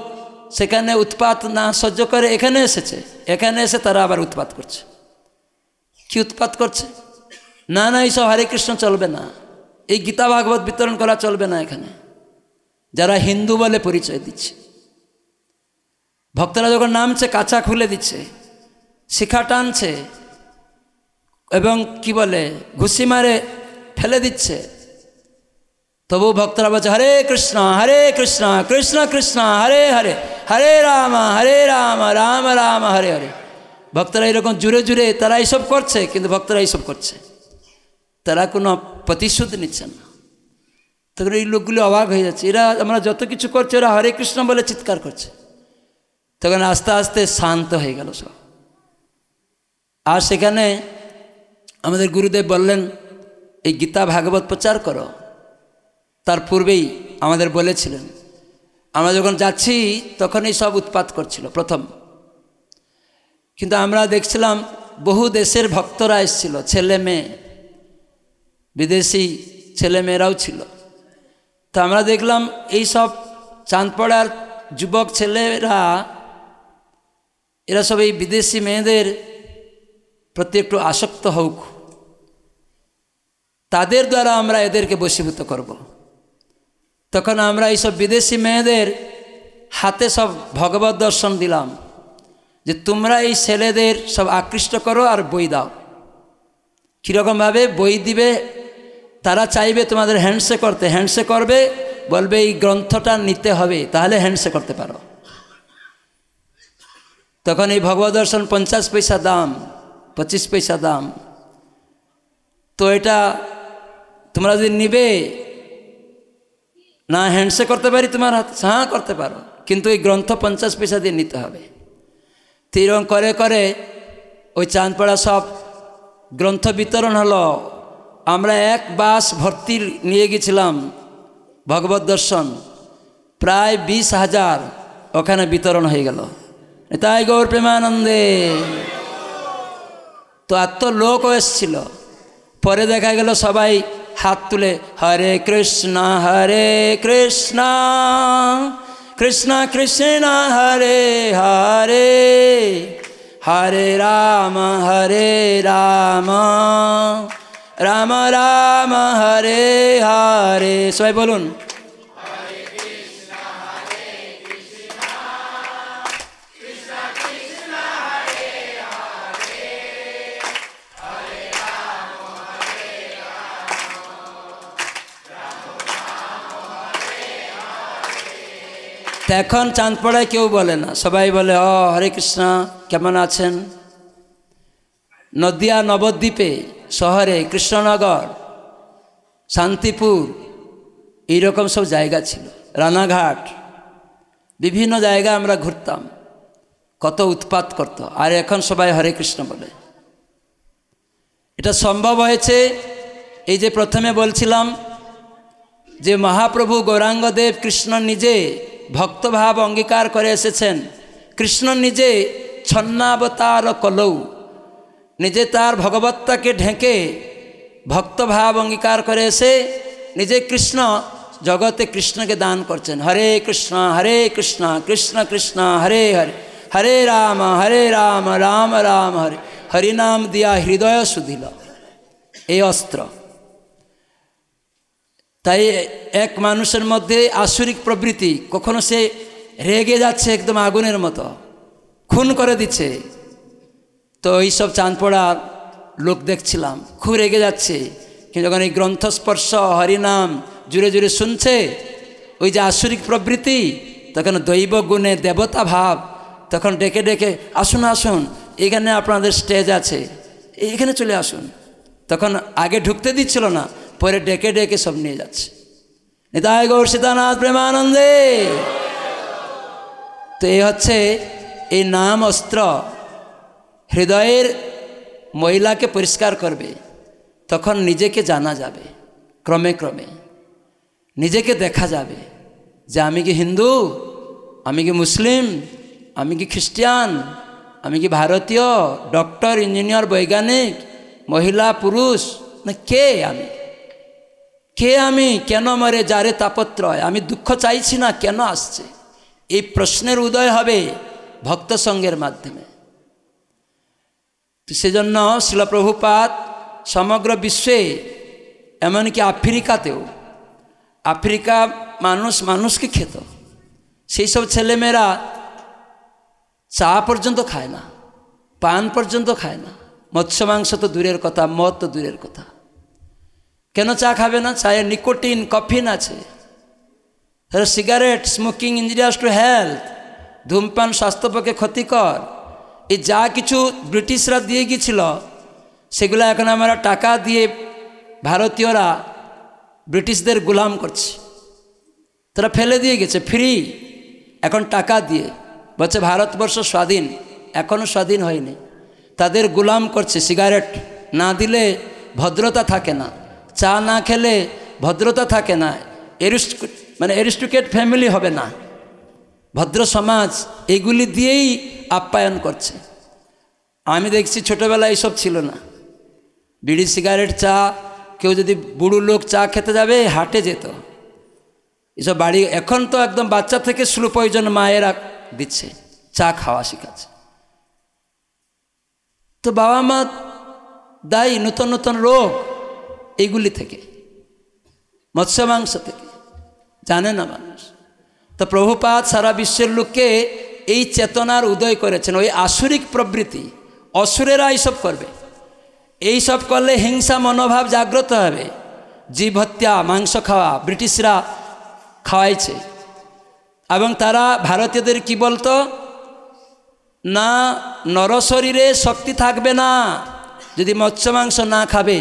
সেখানে উৎপাত না সহ্য করে এখানে এসেছে এখানে এসে তারা আবার উৎপাত করছে কি উৎপাত করছে না না এইসব হরে কৃষ্ণ চলবে না এই গীতা ভাগবত বিতরণ করা চলবে না এখানে যারা হিন্দু বলে পরিচয় দিচ্ছে ভক্তরা যখন নামছে কাঁচা খুলে দিচ্ছে শিখা টানছে এবং কি বলে ঘুষি মারে ফেলে দিচ্ছে তবু ভক্তরা বলছে হরে কৃষ্ণ হরে কৃষ্ণ কৃষ্ণ কৃষ্ণ হরে হরে হরে রাম হরে রাম রাম রাম হরে হরে ভক্তরা এরকম জুড়ে জুড়ে তারা এইসব করছে কিন্তু ভক্তরা এইসব করছে তারা কোনো প্রতিশ্রুতি নিচ্ছে না তখন এই লোকগুলো অবাক হয়ে যাচ্ছে এরা আমরা যত কিছু করছে ওরা হরে কৃষ্ণ বলে চিৎকার করছে তখন আস্তে আস্তে শান্ত হয়ে গেল সব আর সেখানে আমাদের গুরুদেব বললেন এই গীতা ভাগবত প্রচার করো তার পূর্বেই আমাদের বলেছিলেন আমরা যখন যাচ্ছি তখনই সব উৎপাত করছিল প্রথম কিন্তু আমরা দেখছিলাম বহু দেশের ভক্তরা এসেছিল ছেলে মেয়ে বিদেশি ছেলে মেয়েরাও ছিল তো আমরা দেখলাম এই সব চাঁদপাড়ার যুবক ছেলেরা এরা সব এই বিদেশি মেয়েদের প্রতি একটু আসক্ত হোক তাদের দ্বারা আমরা এদেরকে বশীভূত করব। তখন আমরা এইসব বিদেশি মেয়েদের হাতে সব ভগবত দর্শন দিলাম যে তোমরা এই ছেলেদের সব আকৃষ্ট করো আর বই দাও কীরকমভাবে বই দিবে তারা চাইবে তোমাদের হ্যান্ডসে করতে হ্যান্ডসে করবে বলবে এই গ্রন্থটা নিতে হবে তাহলে হ্যান্ডসে করতে পারো তখন এই ভগবত দর্শন পঞ্চাশ পয়সা দাম পঁচিশ পয়সা দাম তো এটা তোমরা যদি নিবে না হ্যান্ডসে করতে পারি তোমার হাত হ্যাঁ করতে পারো কিন্তু ওই গ্রন্থ পঞ্চাশ পয়সা দিয়ে নিতে হবে তো করে করে ওই চাঁদপাড়া সব গ্রন্থ বিতরণ হলো আমরা এক বাস ভর্তি নিয়ে গেছিলাম ভগবত দর্শন প্রায় বিশ হাজার ওখানে বিতরণ হয়ে গেল তাই গৌর প্রেমানন্দে তো এত লোক এসছিল পরে দেখা গেল সবাই हाथ तुले हरे कृष्णा हरे कृष्णा कृष्णा कृष्णा हरे हरे हरे राम हरे राम राम राम हरे हरे सबाई बोलून তা এখন চাঁদপাড়ায় কেউ বলে না সবাই বলে অ হরে কৃষ্ণ কেমন আছেন নদিয়া নবদ্বীপে শহরে কৃষ্ণনগর শান্তিপুর এইরকম সব জায়গা ছিল রানাঘাট বিভিন্ন জায়গা আমরা ঘুরতাম কত উৎপাত করত আর এখন সবাই হরে কৃষ্ণ বলে এটা সম্ভব হয়েছে এই যে প্রথমে বলছিলাম যে মহাপ্রভু গৌরাঙ্গদেব কৃষ্ণ নিজে ভক্তভাব অঙ্গীকার করে এসেছেন কৃষ্ণ নিজে ছন্নাবতার কলৌ নিজে তার ভগবত্তাকে ঢেকে ভক্তভাব অঙ্গীকার করে এসে নিজে কৃষ্ণ জগতে কৃষ্ণকে দান করছেন হরে কৃষ্ণ হরে কৃষ্ণ কৃষ্ণ কৃষ্ণ হরে হরে হরে রাম হরে রাম রাম রাম হরে হরিনাম দিয়া হৃদয় সুধিল এই অস্ত্র তাই এক মানুষের মধ্যে আসরিক প্রবৃত্তি কখনো সে রেগে যাচ্ছে একদম আগুনের মতো খুন করে দিচ্ছে তো এইসব পড়া লোক দেখছিলাম খুব রেগে যাচ্ছে কিন্তু যখন এই গ্রন্থস্পর্শ হরিনাম জুড়ে জুড়ে শুনছে ওই যে আসরিক প্রবৃত্তি তখন দৈব গুণে দেবতা ভাব তখন ডেকে ডেকে আসুন আসুন এখানে আপনাদের স্টেজ আছে এখানে চলে আসুন তখন আগে ঢুকতে দিচ্ছিল না পরে ডেকে ডেকে সব নিয়ে যাচ্ছে নিতায় গৌর সীতানাথ প্রেমানন্দে তো এ হচ্ছে এই নাম অস্ত্র হৃদয়ের মহিলাকে পরিষ্কার করবে তখন নিজেকে জানা যাবে ক্রমে ক্রমে নিজেকে দেখা যাবে যে আমি কি হিন্দু আমি কি মুসলিম আমি কি খ্রিস্টান আমি কি ভারতীয় ডক্টর ইঞ্জিনিয়ার বৈজ্ঞানিক মহিলা পুরুষ না কে আমি কে আমি কেন মরে যারে তাপত্রয় আমি দুঃখ চাইছি না কেন আসছে এই প্রশ্নের উদয় হবে ভক্ত সঙ্গের মাধ্যমে সেজন্য শিলপ্রভুপাত সমগ্র বিশ্বে এমনকি আফ্রিকাতেও আফ্রিকা মানুষ মানুষকে খেত সেই সব ছেলেমেয়েরা চা পর্যন্ত খায় না পান পর্যন্ত খায় না মৎস্য মাংস তো দূরের কথা মদ তো দূরের কথা কেন চা খাবে না চায়ে নিকোটিন কফিন আছে cigarette smoking injurious to health ধূমপান স্বাস্থ্য পক্ষে ক্ষতিকর এই যা কিছু ব্রিটিশরা দিয়ে গিয়েছিল সেগুলো এখন আমরা টাকা দিয়ে ভারতীয়রা ব্রিটিশদের গুলাম করছে তারা ফেলে দিয়ে গেছে ফ্রি এখন টাকা দিয়ে বলছে ভারতবর্ষ স্বাধীন এখনও স্বাধীন হয়নি তাদের গুলাম করছে সিগারেট না দিলে ভদ্রতা থাকে না চা না খেলে ভদ্রতা থাকে না এরিস্ট মানে এরিস্টুকেট ফ্যামিলি হবে না ভদ্র সমাজ এগুলি দিয়েই আপ্যায়ন করছে আমি দেখছি ছোটোবেলায় এইসব ছিল না বিড়ি সিগারেট চা কেউ যদি বুড়ো লোক চা খেতে যাবে হাটে যেত এসব বাড়ি এখন তো একদম বাচ্চা থেকে শুরু প্রয়োজন মায়েরা দিচ্ছে চা খাওয়া শিখাচ্ছে তো বাবা মা দায়ী নূতন নূতন রোগ এইগুলি থেকে মৎস্য মাংস থেকে জানে না মানুষ তো প্রভুপাত সারা বিশ্বের লোককে এই চেতনার উদয় করেছেন ওই আসুরিক প্রবৃতি অসুরেরা এইসব করবে এইসব করলে হিংসা মনোভাব জাগ্রত হবে জীব হত্যা মাংস খাওয়া ব্রিটিশরা খাওয়াইছে এবং তারা ভারতীয়দের কি বলতো না নরশরীরে শক্তি থাকবে না যদি মৎস্য মাংস না খাবে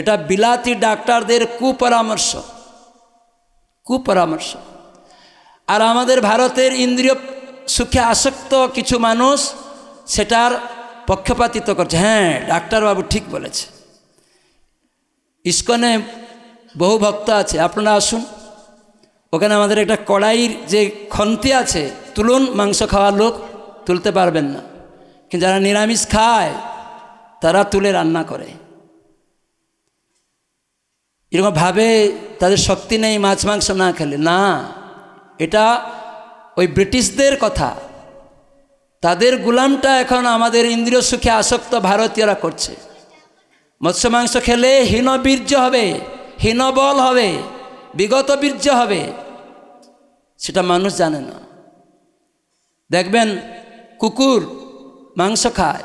এটা বিলাতি ডাক্তারদের কুপরামর্শ কুপরামর্শ আর আমাদের ভারতের ইন্দ্রিয় সুখে আসক্ত কিছু মানুষ সেটার পক্ষপাতিত্ব করছে হ্যাঁ ডাক্তারবাবু ঠিক বলেছে ইস্কনে বহু ভক্ত আছে আপনারা আসুন ওখানে আমাদের একটা কড়াইর যে খন্তি আছে তুলুন মাংস খাওয়ার লোক তুলতে পারবেন না কিন্তু যারা নিরামিষ খায় তারা তুলে রান্না করে এরকম ভাবে তাদের শক্তি নেই মাছ মাংস না খেলে না এটা ওই ব্রিটিশদের কথা তাদের গুলামটা এখন আমাদের ইন্দ্রিয় সুখে আসক্ত ভারতীয়রা করছে মৎস্য মাংস খেলে হীনবীর্য হবে হীনবল হবে বিগত বীর্য হবে সেটা মানুষ জানে না দেখবেন কুকুর মাংস খায়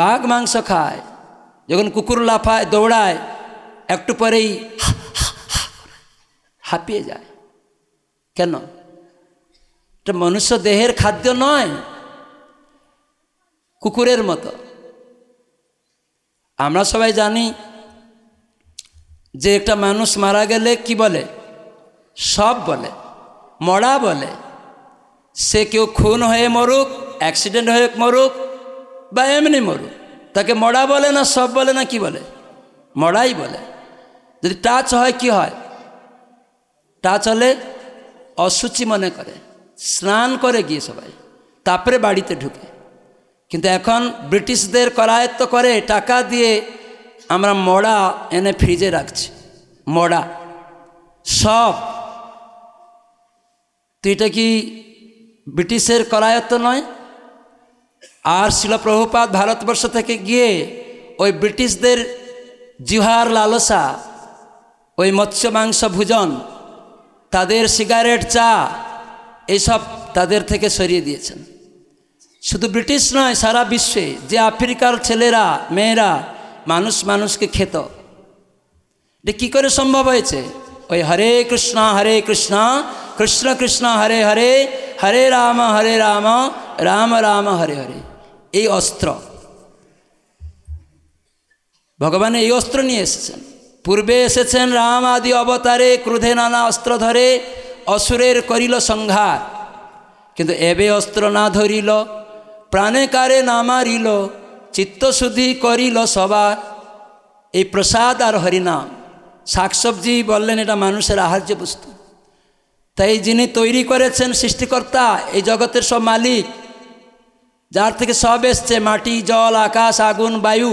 বাঘ মাংস খায় যখন কুকুর লাফায় দৌড়ায় একটু পরেই হাঁপিয়ে যায় কেন এটা মনুষ্য দেহের খাদ্য নয় কুকুরের মতো আমরা সবাই জানি যে একটা মানুষ মারা গেলে কি বলে সব বলে মরা বলে সে কেউ খুন হয়ে মরুক অ্যাক্সিডেন্ট হয়ে মরুক বা এমনি মরুক তাকে মরা বলে না সব বলে না কি বলে মরাই বলে যদি টাচ হয় কি হয় টাচ হলে অসুচি মনে করে স্নান করে গিয়ে সবাই তারপরে বাড়িতে ঢুকে কিন্তু এখন ব্রিটিশদের করায়ত্ত করে টাকা দিয়ে আমরা মড়া এনে ফ্রিজে রাখছি মড়া সব তো এটা কি ব্রিটিশের করায়ত্ত নয় আর শিলপ্রভুপাত ভারতবর্ষ থেকে গিয়ে ওই ব্রিটিশদের জিহার লালসা ওই মৎস্য মাংস ভোজন তাদের সিগারেট চা এসব তাদের থেকে সরিয়ে দিয়েছেন শুধু ব্রিটিশ নয় সারা বিশ্বে যে আফ্রিকার ছেলেরা মেয়েরা মানুষ মানুষকে খেত এটা কী করে সম্ভব হয়েছে ওই হরে কৃষ্ণ হরে কৃষ্ণ কৃষ্ণ কৃষ্ণ হরে হরে হরে রাম হরে রাম রাম রাম হরে হরে এই অস্ত্র ভগবান এই অস্ত্র নিয়ে এসেছেন পূর্বে এসেছেন রাম আদি অবতারে ক্রোধে নানা অস্ত্র ধরে অসুরের করিল সংহার কিন্তু এবে অস্ত্র না ধরিল প্রাণে কারে না মারিল চিত্তশুদ্ধি করিল সবার এই প্রসাদ আর হরিনাম শাকসবজি বললেন এটা মানুষের আহার্য বস্তু তাই যিনি তৈরি করেছেন সৃষ্টিকর্তা এই জগতের সব মালিক যার থেকে সব এসছে মাটি জল আকাশ আগুন বায়ু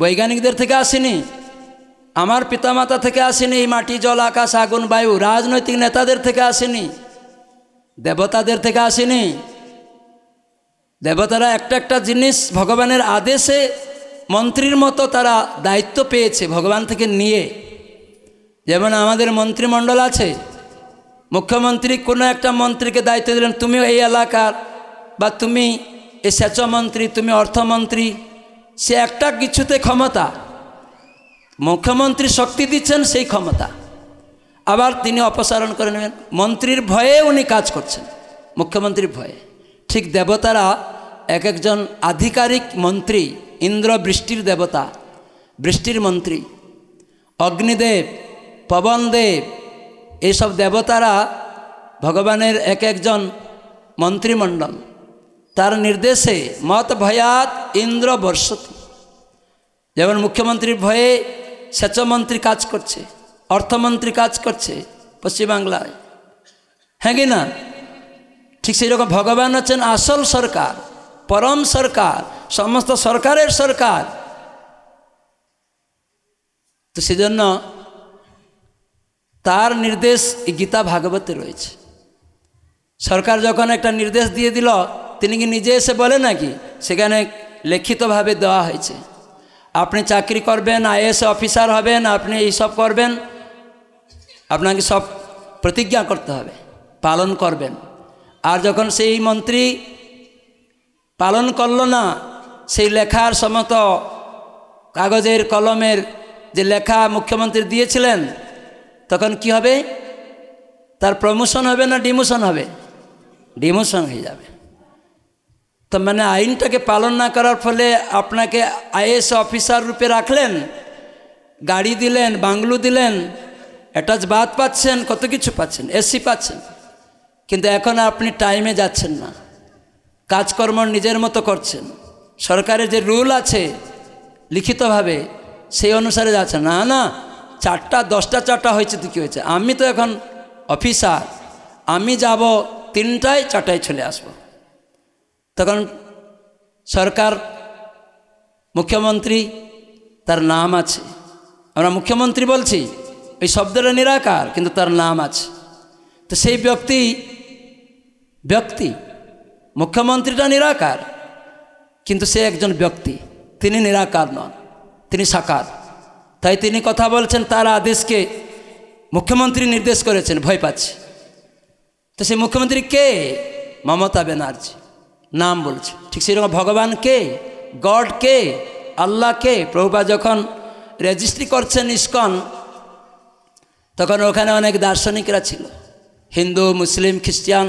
বৈজ্ঞানিকদের থেকে আসেনি আমার পিতামাতা থেকে আসেনি এই মাটি জল আকাশ আগুন বায়ু রাজনৈতিক নেতাদের থেকে আসেনি দেবতাদের থেকে আসেনি দেবতারা একটা একটা জিনিস ভগবানের আদেশে মন্ত্রীর মতো তারা দায়িত্ব পেয়েছে ভগবান থেকে নিয়ে যেমন আমাদের মন্ত্রিমণ্ডল আছে মুখ্যমন্ত্রী কোনো একটা মন্ত্রীকে দায়িত্ব দিলেন তুমি এই এলাকার বা তুমি এই সেচমন্ত্রী তুমি অর্থমন্ত্রী সে একটা কিছুতে ক্ষমতা মুখ্যমন্ত্রী শক্তি দিচ্ছেন সেই ক্ষমতা আবার তিনি অপসারণ করে নেবেন মন্ত্রীর ভয়ে উনি কাজ করছেন মুখ্যমন্ত্রীর ভয়ে ঠিক দেবতারা এক একজন আধিকারিক মন্ত্রী ইন্দ্র বৃষ্টির দেবতা বৃষ্টির মন্ত্রী অগ্নিদেব পবনদেব এইসব দেবতারা ভগবানের এক একজন মন্ত্রিমণ্ডল তার নির্দেশে মত ভয়াত ইন্দ্র বর্ষতি যেমন মুখ্যমন্ত্রীর ভয়ে সেচমন্ত্রী কাজ করছে অর্থমন্ত্রী কাজ করছে পশ্চিমবাংলায় হ্যাঁ কি না ঠিক সেই রকম ভগবান হচ্ছেন আসল সরকার পরম সরকার সমস্ত সরকারের সরকার তো সেজন্য তার নির্দেশ এই গীতা ভাগবতে রয়েছে সরকার যখন একটা নির্দেশ দিয়ে দিল তিনি কি নিজে এসে বলে নাকি সেখানে লিখিতভাবে দেওয়া হয়েছে আপনি চাকরি করবেন আইএস অফিসার হবেন আপনি এইসব করবেন আপনাকে সব প্রতিজ্ঞা করতে হবে পালন করবেন আর যখন সেই মন্ত্রী পালন করল না সেই লেখার সমত কাগজের কলমের যে লেখা মুখ্যমন্ত্রী দিয়েছিলেন তখন কি হবে তার প্রমোশন হবে না ডিমোশন হবে ডিমোশন হয়ে যাবে তো মানে আইনটাকে পালন না করার ফলে আপনাকে আইএস অফিসার রূপে রাখলেন গাড়ি দিলেন বাংলো দিলেন অ্যাটাচ বাদ পাচ্ছেন কত কিছু পাচ্ছেন এসি পাচ্ছেন কিন্তু এখন আপনি টাইমে যাচ্ছেন না কাজকর্ম নিজের মতো করছেন সরকারের যে রুল আছে লিখিতভাবে সেই অনুসারে যাচ্ছে না না চারটা দশটা চারটা হয়েছে তো কী হয়েছে আমি তো এখন অফিসার আমি যাব তিনটায় চারটায় চলে আসবো তখন সরকার মুখ্যমন্ত্রী তার নাম আছে আমরা মুখ্যমন্ত্রী বলছি ওই শব্দটা নিরাকার কিন্তু তার নাম আছে তো সেই ব্যক্তি ব্যক্তি মুখ্যমন্ত্রীটা নিরাকার কিন্তু সে একজন ব্যক্তি তিনি নিরাকার নন তিনি সাকার তাই তিনি কথা বলছেন তার আদেশকে মুখ্যমন্ত্রী নির্দেশ করেছেন ভয় পাচ্ছে তো সেই মুখ্যমন্ত্রী কে মমতা ব্যানার্জি নাম বলছে ঠিক সেরকম ভগবান কে গড কে আল্লাহ কে প্রভুপা যখন রেজিস্ট্রি করছেন ইস্কন তখন ওখানে অনেক দার্শনিকরা ছিল হিন্দু মুসলিম খ্রিস্টান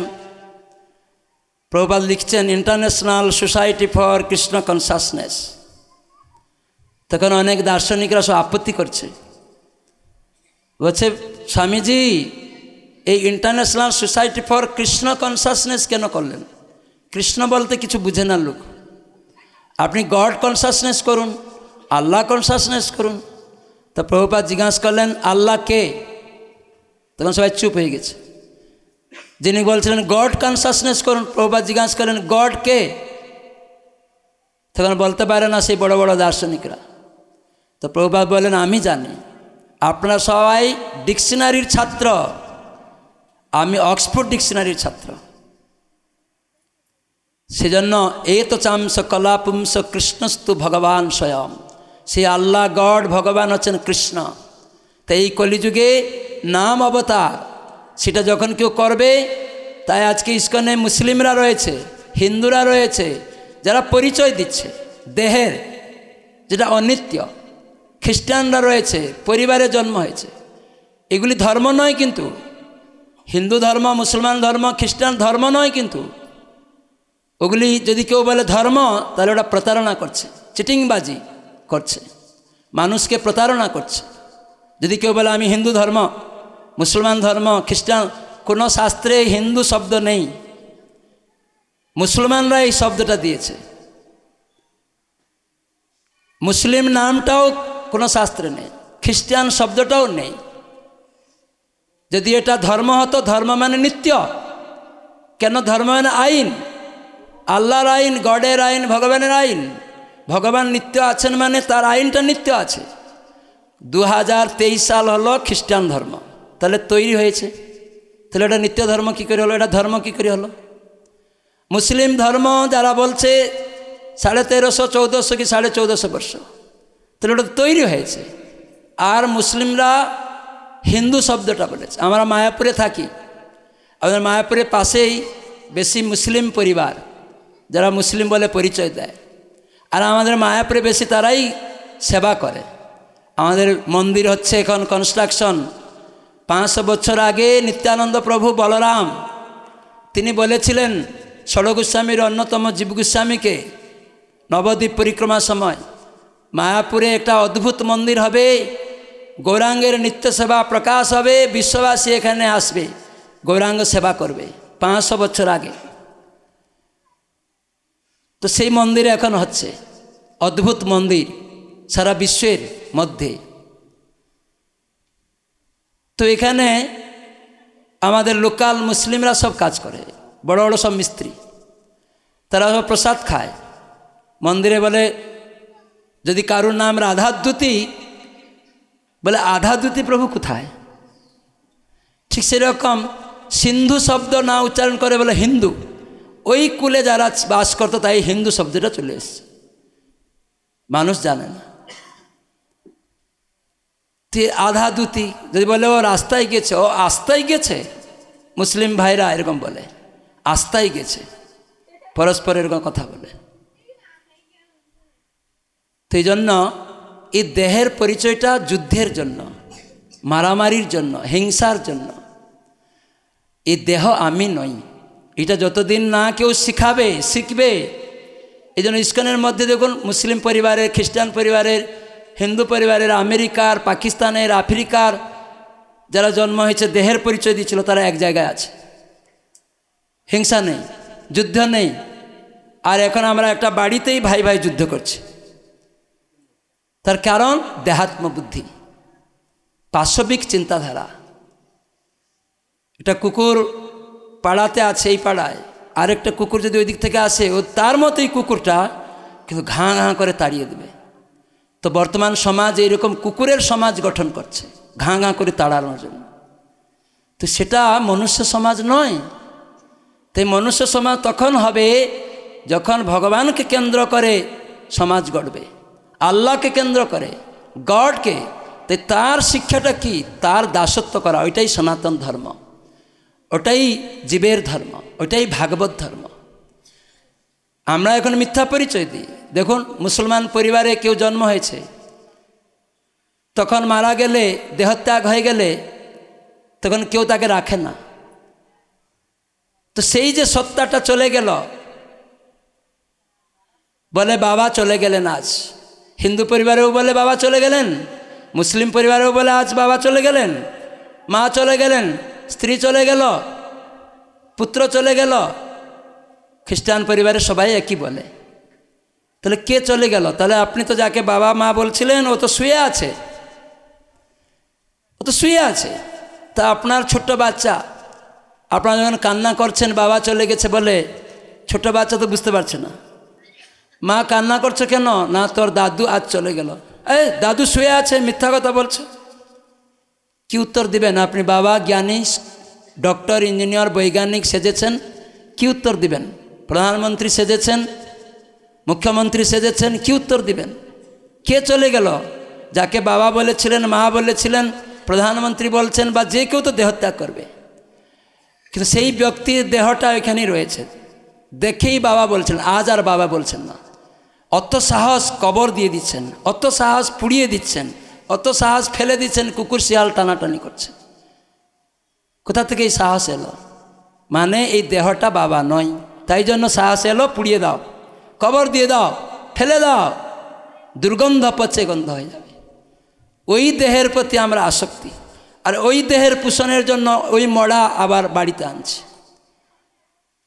প্রভুপাল লিখছেন international society for Krishna consciousness তখন অনেক দার্শনিকরা সব আপত্তি করছে বলছে স্বামীজি এই international society for Krishna consciousness কেন করলেন কৃষ্ণ বলতে কিছু বুঝে না লোক আপনি গড কনসাসনেস করুন আল্লাহ কনসাসনেস করুন তা প্রভুপাত জিজ্ঞাসা করলেন আল্লাহ কে তখন সবাই চুপ হয়ে গেছে যিনি বলছিলেন গড কনসাসনেস করুন প্রভুপাত জিজ্ঞাসা করলেন গড কে তখন বলতে পারে না সেই বড় বড় দার্শনিকরা তো প্রভুপাত বলেন আমি জানি আপনারা সবাই ডিকশনারির ছাত্র আমি অক্সফোর্ড ডিকশনারির ছাত্র সেজন্য এ তো চামস কলাপুংস কৃষ্ণস্তু ভগবান স্বয়ং সে আল্লাহ গড ভগবান হচ্ছেন কৃষ্ণ তো এই কলিযুগে নাম অবতার সেটা যখন কেউ করবে তাই আজকে ইস্কনে মুসলিমরা রয়েছে হিন্দুরা রয়েছে যারা পরিচয় দিচ্ছে দেহের যেটা অনিত্য খ্রিস্টানরা রয়েছে পরিবারে জন্ম হয়েছে এগুলি ধর্ম নয় কিন্তু হিন্দু ধর্ম মুসলমান ধর্ম খ্রিস্টান ধর্ম নয় কিন্তু ওগুলি যদি কেউ বলে ধর্ম তাহলে ওটা প্রতারণা করছে চিটিংবাজি করছে মানুষকে প্রতারণা করছে যদি কেউ বলে আমি হিন্দু ধর্ম মুসলমান ধর্ম খ্রিস্টান কোনো শাস্ত্রে হিন্দু শব্দ নেই মুসলমানরা এই শব্দটা দিয়েছে মুসলিম নামটাও কোনো শাস্ত্রে নেই খ্রিস্টান শব্দটাও নেই যদি এটা ধর্ম হতো ধর্ম মানে নিত্য কেন ধর্ম মানে আইন আল্লাহর আইন গডের আইন ভগবানের আইন ভগবান নিত্য আছেন মানে তার আইনটা নিত্য আছে দু সাল হলো খ্রিস্টান ধর্ম তাহলে তৈরি হয়েছে তাহলে এটা নিত্য ধর্ম কী করে হলো এটা ধর্ম কী করে হলো মুসলিম ধর্ম যারা বলছে সাড়ে তেরোশো চৌদ্দশো কি সাড়ে চৌদ্দশো বর্ষ তাহলে ওটা তৈরি হয়েছে আর মুসলিমরা হিন্দু শব্দটা বলেছে আমরা মায়াপুরে থাকি আমাদের মায়াপুরের পাশেই বেশি মুসলিম পরিবার যারা মুসলিম বলে পরিচয় দেয় আর আমাদের মায়াপুরে বেশি তারাই সেবা করে আমাদের মন্দির হচ্ছে এখন কনস্ট্রাকশন পাঁচশো বছর আগে নিত্যানন্দ প্রভু বলরাম তিনি বলেছিলেন ষড় গোস্বামীর অন্যতম জীব গোস্বামীকে নবদ্বীপ পরিক্রমা সময় মায়াপুরে একটা অদ্ভুত মন্দির হবে গৌরাঙ্গের নিত্য সেবা প্রকাশ হবে বিশ্ববাসী এখানে আসবে গৌরাঙ্গ সেবা করবে পাঁচশো বছর আগে তো সেই মন্দির এখন হচ্ছে অদ্ভুত মন্দির সারা বিশ্বের মধ্যে তো এখানে আমাদের লোকাল মুসলিমরা সব কাজ করে বড় বড় সব মিস্ত্রি তারা সব প্রসাদ খায় মন্দিরে বলে যদি কারুর নাম রাধাদ্যুতি বলে আধাদ্যুতি প্রভু কোথায় ঠিক সেরকম সিন্ধু শব্দ না উচ্চারণ করে বলে হিন্দু ওই কুলে যারা বাস করতো তাই হিন্দু শব্দটা চলে এসছে মানুষ জানে না আধা দুতি যদি বলে ও রাস্তায় গেছে ও আস্তায় গেছে মুসলিম ভাইরা এরকম বলে আস্তায় গেছে পরস্পর এরকম কথা বলে সেই জন্য এই দেহের পরিচয়টা যুদ্ধের জন্য মারামারির জন্য হিংসার জন্য এই দেহ আমি নই এটা যতদিন না কেউ শিখাবে শিখবে এই জন্য ইস্কনের মধ্যে দেখুন মুসলিম পরিবারের খ্রিস্টান পরিবারের হিন্দু পরিবারের আমেরিকার পাকিস্তানের আফ্রিকার যারা জন্ম হয়েছে দেহের পরিচয় দিয়েছিল তারা এক জায়গায় আছে হিংসা নেই যুদ্ধ নেই আর এখন আমরা একটা বাড়িতেই ভাই ভাই যুদ্ধ করছি তার কারণ দেহাত্মবুদ্ধি পাশবিক চিন্তাধারা এটা কুকুর পাড়াতে আছে এই পাড়ায় আরেকটা কুকুর যদি ওই দিক থেকে আসে ও তার মতোই কুকুরটা কিন্তু ঘাঁ ঘাঁ করে তাড়িয়ে দেবে তো বর্তমান সমাজ এইরকম কুকুরের সমাজ গঠন করছে ঘাঁ ঘাঁ করে তাড়ানোর জন্য তো সেটা মনুষ্য সমাজ নয় তাই মনুষ্য সমাজ তখন হবে যখন ভগবানকে কেন্দ্র করে সমাজ গড়বে আল্লাহকে কেন্দ্র করে গডকে তাই তার শিক্ষাটা কি তার দাসত্ব করা ওইটাই সনাতন ধর্ম ওটাই জীবের ধর্ম ওটাই ভাগবত ধর্ম আমরা এখন মিথ্যা পরিচয় দিই দেখুন মুসলমান পরিবারে কেউ জন্ম হয়েছে তখন মারা গেলে দেহত্যাগ হয়ে গেলে তখন কেউ তাকে রাখে না তো সেই যে সত্তাটা চলে গেল বলে বাবা চলে গেলেন আজ হিন্দু পরিবারেও বলে বাবা চলে গেলেন মুসলিম পরিবারেও বলে আজ বাবা চলে গেলেন মা চলে গেলেন স্ত্রী চলে গেল পুত্র চলে গেল খ্রিস্টান পরিবারে সবাই একই বলে তাহলে কে চলে গেল তাহলে আপনি তো যাকে বাবা মা বলছিলেন ও তো শুয়ে আছে ও তো শুয়ে আছে তা আপনার ছোট্ট বাচ্চা আপনারা যখন কান্না করছেন বাবা চলে গেছে বলে ছোট বাচ্চা তো বুঝতে পারছে না মা কান্না করছে কেন না তোর দাদু আজ চলে গেল এই দাদু শুয়ে আছে মিথ্যা কথা বলছে কি উত্তর দিবেন আপনি বাবা জ্ঞানী ডক্টর ইঞ্জিনিয়ার বৈজ্ঞানিক সেজেছেন কি উত্তর দিবেন প্রধানমন্ত্রী সেজেছেন মুখ্যমন্ত্রী সেজেছেন কি উত্তর দিবেন কে চলে গেল যাকে বাবা বলেছিলেন মা বলেছিলেন প্রধানমন্ত্রী বলছেন বা যে কেউ তো দেহত্যাগ করবে কিন্তু সেই ব্যক্তির দেহটা ওইখানেই রয়েছে দেখেই বাবা বলছেন আজ আর বাবা বলছেন না অত সাহস কবর দিয়ে দিচ্ছেন অত সাহস পুড়িয়ে দিচ্ছেন অত সাহস ফেলে দিচ্ছেন কুকুর শিয়াল টানাটানি করছে কোথা থেকে এই সাহস এলো মানে এই দেহটা বাবা নয় তাই জন্য সাহস এলো পুড়িয়ে দাও কবর দিয়ে দাও ফেলে দাও দুর্গন্ধ পচে গন্ধ হয়ে যাবে ওই দেহের প্রতি আমরা আসক্তি আর ওই দেহের পোষণের জন্য ওই মড়া আবার বাড়িতে আনছে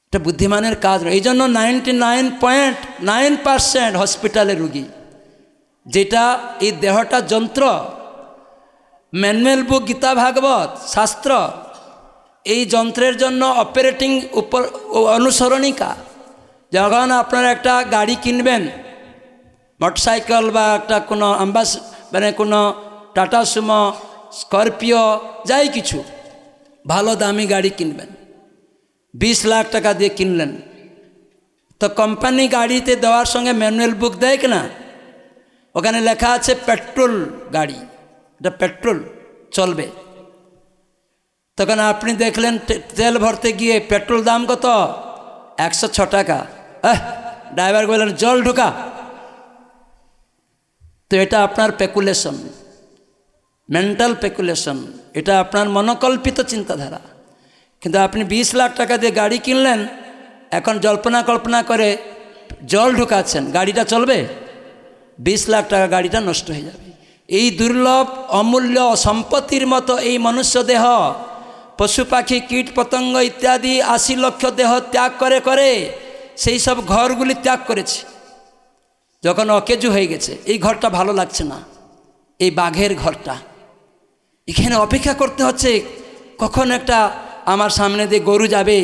এটা বুদ্ধিমানের কাজ এই জন্য ninety nine point nine percent হসপিটালে রুগী যেটা এই দেহটা যন্ত্র ম্যানুয়াল বুক গীতা ভাগবত শাস্ত্র এই যন্ত্রের জন্য অপারেটিং উপর অনুসরণিকা যখন আপনারা একটা গাড়ি কিনবেন মোটরসাইকেল বা একটা কোনো আম্বাস মানে কোনো টাটা সুমো স্করপিও যাই কিছু ভালো দামি গাড়ি কিনবেন বিশ লাখ টাকা দিয়ে কিনলেন তো কোম্পানি গাড়িতে দেওয়ার সঙ্গে ম্যানুয়াল বুক দেয় কিনা ওখানে লেখা আছে পেট্রোল গাড়ি এটা পেট্রোল চলবে তখন আপনি দেখলেন তেল ভরতে গিয়ে পেট্রোল দাম কত একশো ছ টাকা ড্রাইভার বললেন জল ঢোকা তো এটা আপনার পেকুলেশন মেন্টাল পেকুলেশন এটা আপনার মনকল্পিত চিন্তাধারা কিন্তু আপনি বিশ লাখ টাকা দিয়ে গাড়ি কিনলেন এখন জল্পনা কল্পনা করে জল ঢুকাচ্ছেন গাড়িটা চলবে বিশ লাখ টাকা গাড়িটা নষ্ট হয়ে যাবে এই দুর্লভ অমূল্য সম্পত্তির মতো এই মনুষ্য দেহ পশু পাখি কীট পতঙ্গ ইত্যাদি আশি লক্ষ দেহ ত্যাগ করে করে সেই সব ঘরগুলি ত্যাগ করেছে যখন অকেজু হয়ে গেছে এই ঘরটা ভালো লাগছে না এই বাঘের ঘরটা এখানে অপেক্ষা করতে হচ্ছে কখন একটা আমার সামনে দিয়ে গরু যাবে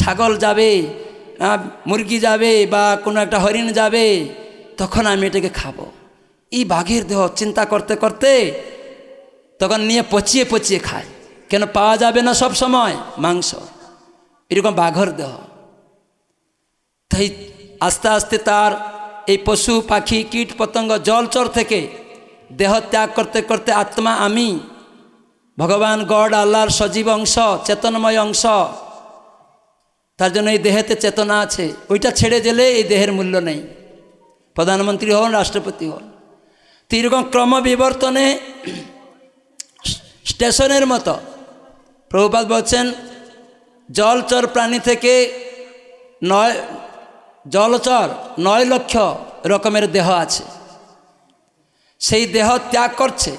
ছাগল যাবে মুরগি যাবে বা কোনো একটা হরিণ যাবে তখন আমি এটাকে খাবো এই বাঘের দেহ চিন্তা করতে করতে তখন নিয়ে পচিয়ে পচিয়ে খায় কেন পাওয়া যাবে না সব সময় মাংস এরকম বাঘর দেহ তাই আস্তে আস্তে তার এই পশু পাখি কীট পতঙ্গ জলচর থেকে দেহ ত্যাগ করতে করতে আত্মা আমি ভগবান গড আল্লাহর সজীব অংশ চেতনময় অংশ তার জন্য এই দেহেতে চেতনা আছে ওইটা ছেড়ে গেলে এই দেহের মূল্য নেই প্রধানমন্ত্রী হন রাষ্ট্রপতি হন তো এরকম ক্রমবিবর্তনে স্টেশনের মতো প্রভুপাত বলছেন জলচর প্রাণী থেকে নয় জলচর নয় লক্ষ রকমের দেহ আছে সেই দেহ ত্যাগ করছে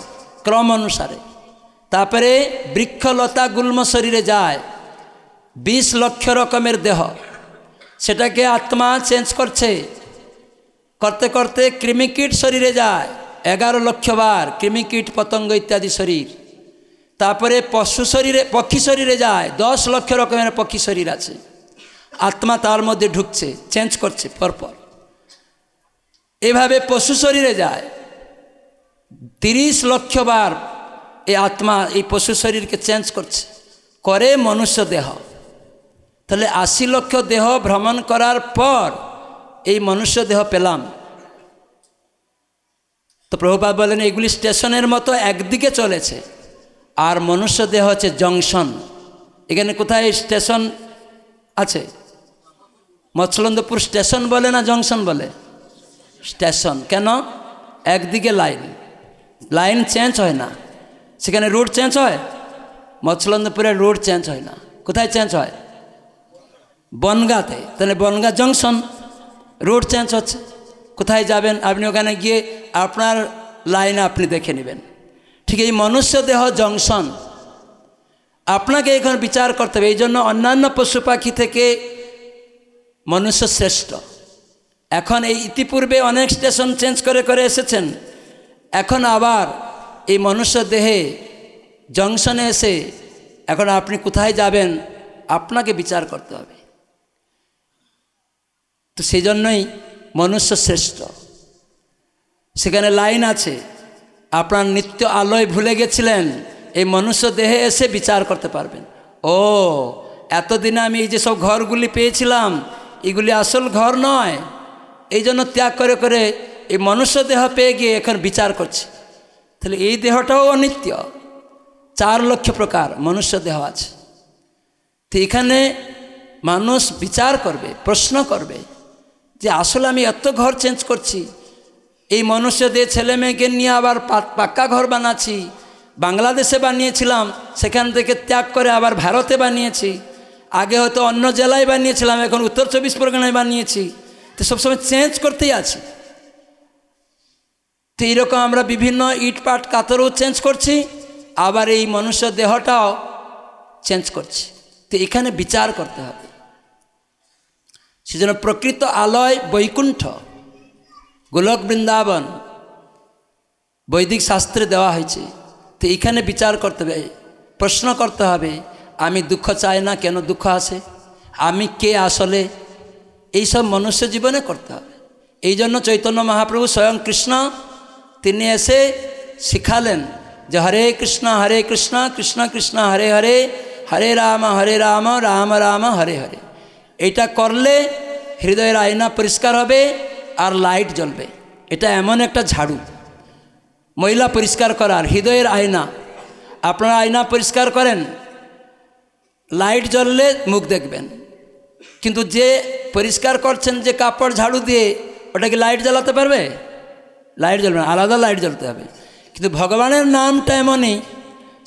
ক্রম অনুসারে তারপরে বৃক্ষলতা গুল্ম শরীরে যায় বিশ লক্ষ রকমের দেহ সেটাকে আত্মা চেঞ্জ করছে করতে করতে কৃমিকীট শরীরে যায় এগারো লক্ষ বার কৃমিকীট পতঙ্গ ইত্যাদি শরীর তারপরে পশু শরীরে পক্ষী শরীরে যায় দশ লক্ষ রকমের পক্ষী শরীর আছে আত্মা তার মধ্যে ঢুকছে চেঞ্জ করছে পরপর এভাবে পশু শরীরে যায় তিরিশ লক্ষ বার এই আত্মা এই পশু শরীরকে চেঞ্জ করছে করে মনুষ্য দেহ তাহলে আশি লক্ষ দেহ ভ্রমণ করার পর এই মনুষ্য দেহ পেলাম তো প্রভুপাত বলেন এগুলি স্টেশনের মতো একদিকে চলেছে আর মনুষ্য দেহ হচ্ছে জংশন এখানে কোথায় স্টেশন আছে মৎসলন্দপুর স্টেশন বলে না জংশন বলে স্টেশন কেন একদিকে লাইন লাইন চেঞ্জ হয় না সেখানে রুট চেঞ্জ হয় মৎসলন্দপুরের রুট চেঞ্জ হয় না কোথায় চেঞ্জ হয় বনগাতে তাহলে বনগা জংশন রুট চেঞ্জ হচ্ছে কোথায় যাবেন আপনি ওখানে গিয়ে আপনার লাইন আপনি দেখে নেবেন ঠিক এই মনুষ্য দেহ জংশন আপনাকে এখন বিচার করতে হবে এই জন্য অন্যান্য পশু পাখি থেকে মনুষ্য শ্রেষ্ঠ এখন এই ইতিপূর্বে অনেক স্টেশন চেঞ্জ করে করে এসেছেন এখন আবার এই মনুষ্য দেহে জংশনে এসে এখন আপনি কোথায় যাবেন আপনাকে বিচার করতে হবে তো সেই জন্যই মনুষ্য শ্রেষ্ঠ সেখানে লাইন আছে আপনার নিত্য আলোয় ভুলে গেছিলেন এই মনুষ্য দেহে এসে বিচার করতে পারবেন ও এতদিনে আমি এই যেসব ঘরগুলি পেয়েছিলাম এগুলি আসল ঘর নয় এই জন্য ত্যাগ করে করে এই মনুষ্য দেহ পেয়ে গিয়ে এখন বিচার করছি তাহলে এই দেহটাও অনিত্য চার লক্ষ প্রকার মনুষ্য দেহ আছে তো এখানে মানুষ বিচার করবে প্রশ্ন করবে যে আসলে আমি এত ঘর চেঞ্জ করছি এই মনুষ্যদের ছেলে মেয়েকে নিয়ে আবার পাক্কা ঘর বানাচ্ছি বাংলাদেশে বানিয়েছিলাম সেখান থেকে ত্যাগ করে আবার ভারতে বানিয়েছি আগে হয়তো অন্য জেলায় বানিয়েছিলাম এখন উত্তর চব্বিশ পরগনায় বানিয়েছি তো সবসময় চেঞ্জ করতেই আছি তো এইরকম আমরা বিভিন্ন ইট পাট কাতরও চেঞ্জ করছি আবার এই মনুষ্য দেহটাও চেঞ্জ করছি তো এখানে বিচার করতে হবে সেজন্য প্রকৃত আলয় বৈকুণ্ঠ গোলক বৃন্দাবন বৈদিক শাস্ত্রে দেওয়া হয়েছে তো এখানে বিচার করতে হবে প্রশ্ন করতে হবে আমি দুঃখ চাই না কেন দুঃখ আসে আমি কে আসলে এইসব মনুষ্য জীবনে করতে হবে এই জন্য চৈতন্য মহাপ্রভু স্বয়ং কৃষ্ণ তিনি এসে শিখালেন যে হরে কৃষ্ণ হরে কৃষ্ণ কৃষ্ণ কৃষ্ণ হরে হরে হরে রাম হরে রাম রাম রাম হরে হরে এটা করলে হৃদয়ের আয়না পরিষ্কার হবে আর লাইট জ্বলবে এটা এমন একটা ঝাড়ু মহিলা পরিষ্কার করার হৃদয়ের আয়না আপনারা আয়না পরিষ্কার করেন লাইট জ্বললে মুখ দেখবেন কিন্তু যে পরিষ্কার করছেন যে কাপড় ঝাড়ু দিয়ে ওটা কি লাইট জ্বালাতে পারবে লাইট জ্বলবে না আলাদা লাইট জ্বলতে হবে কিন্তু ভগবানের নামটা এমনই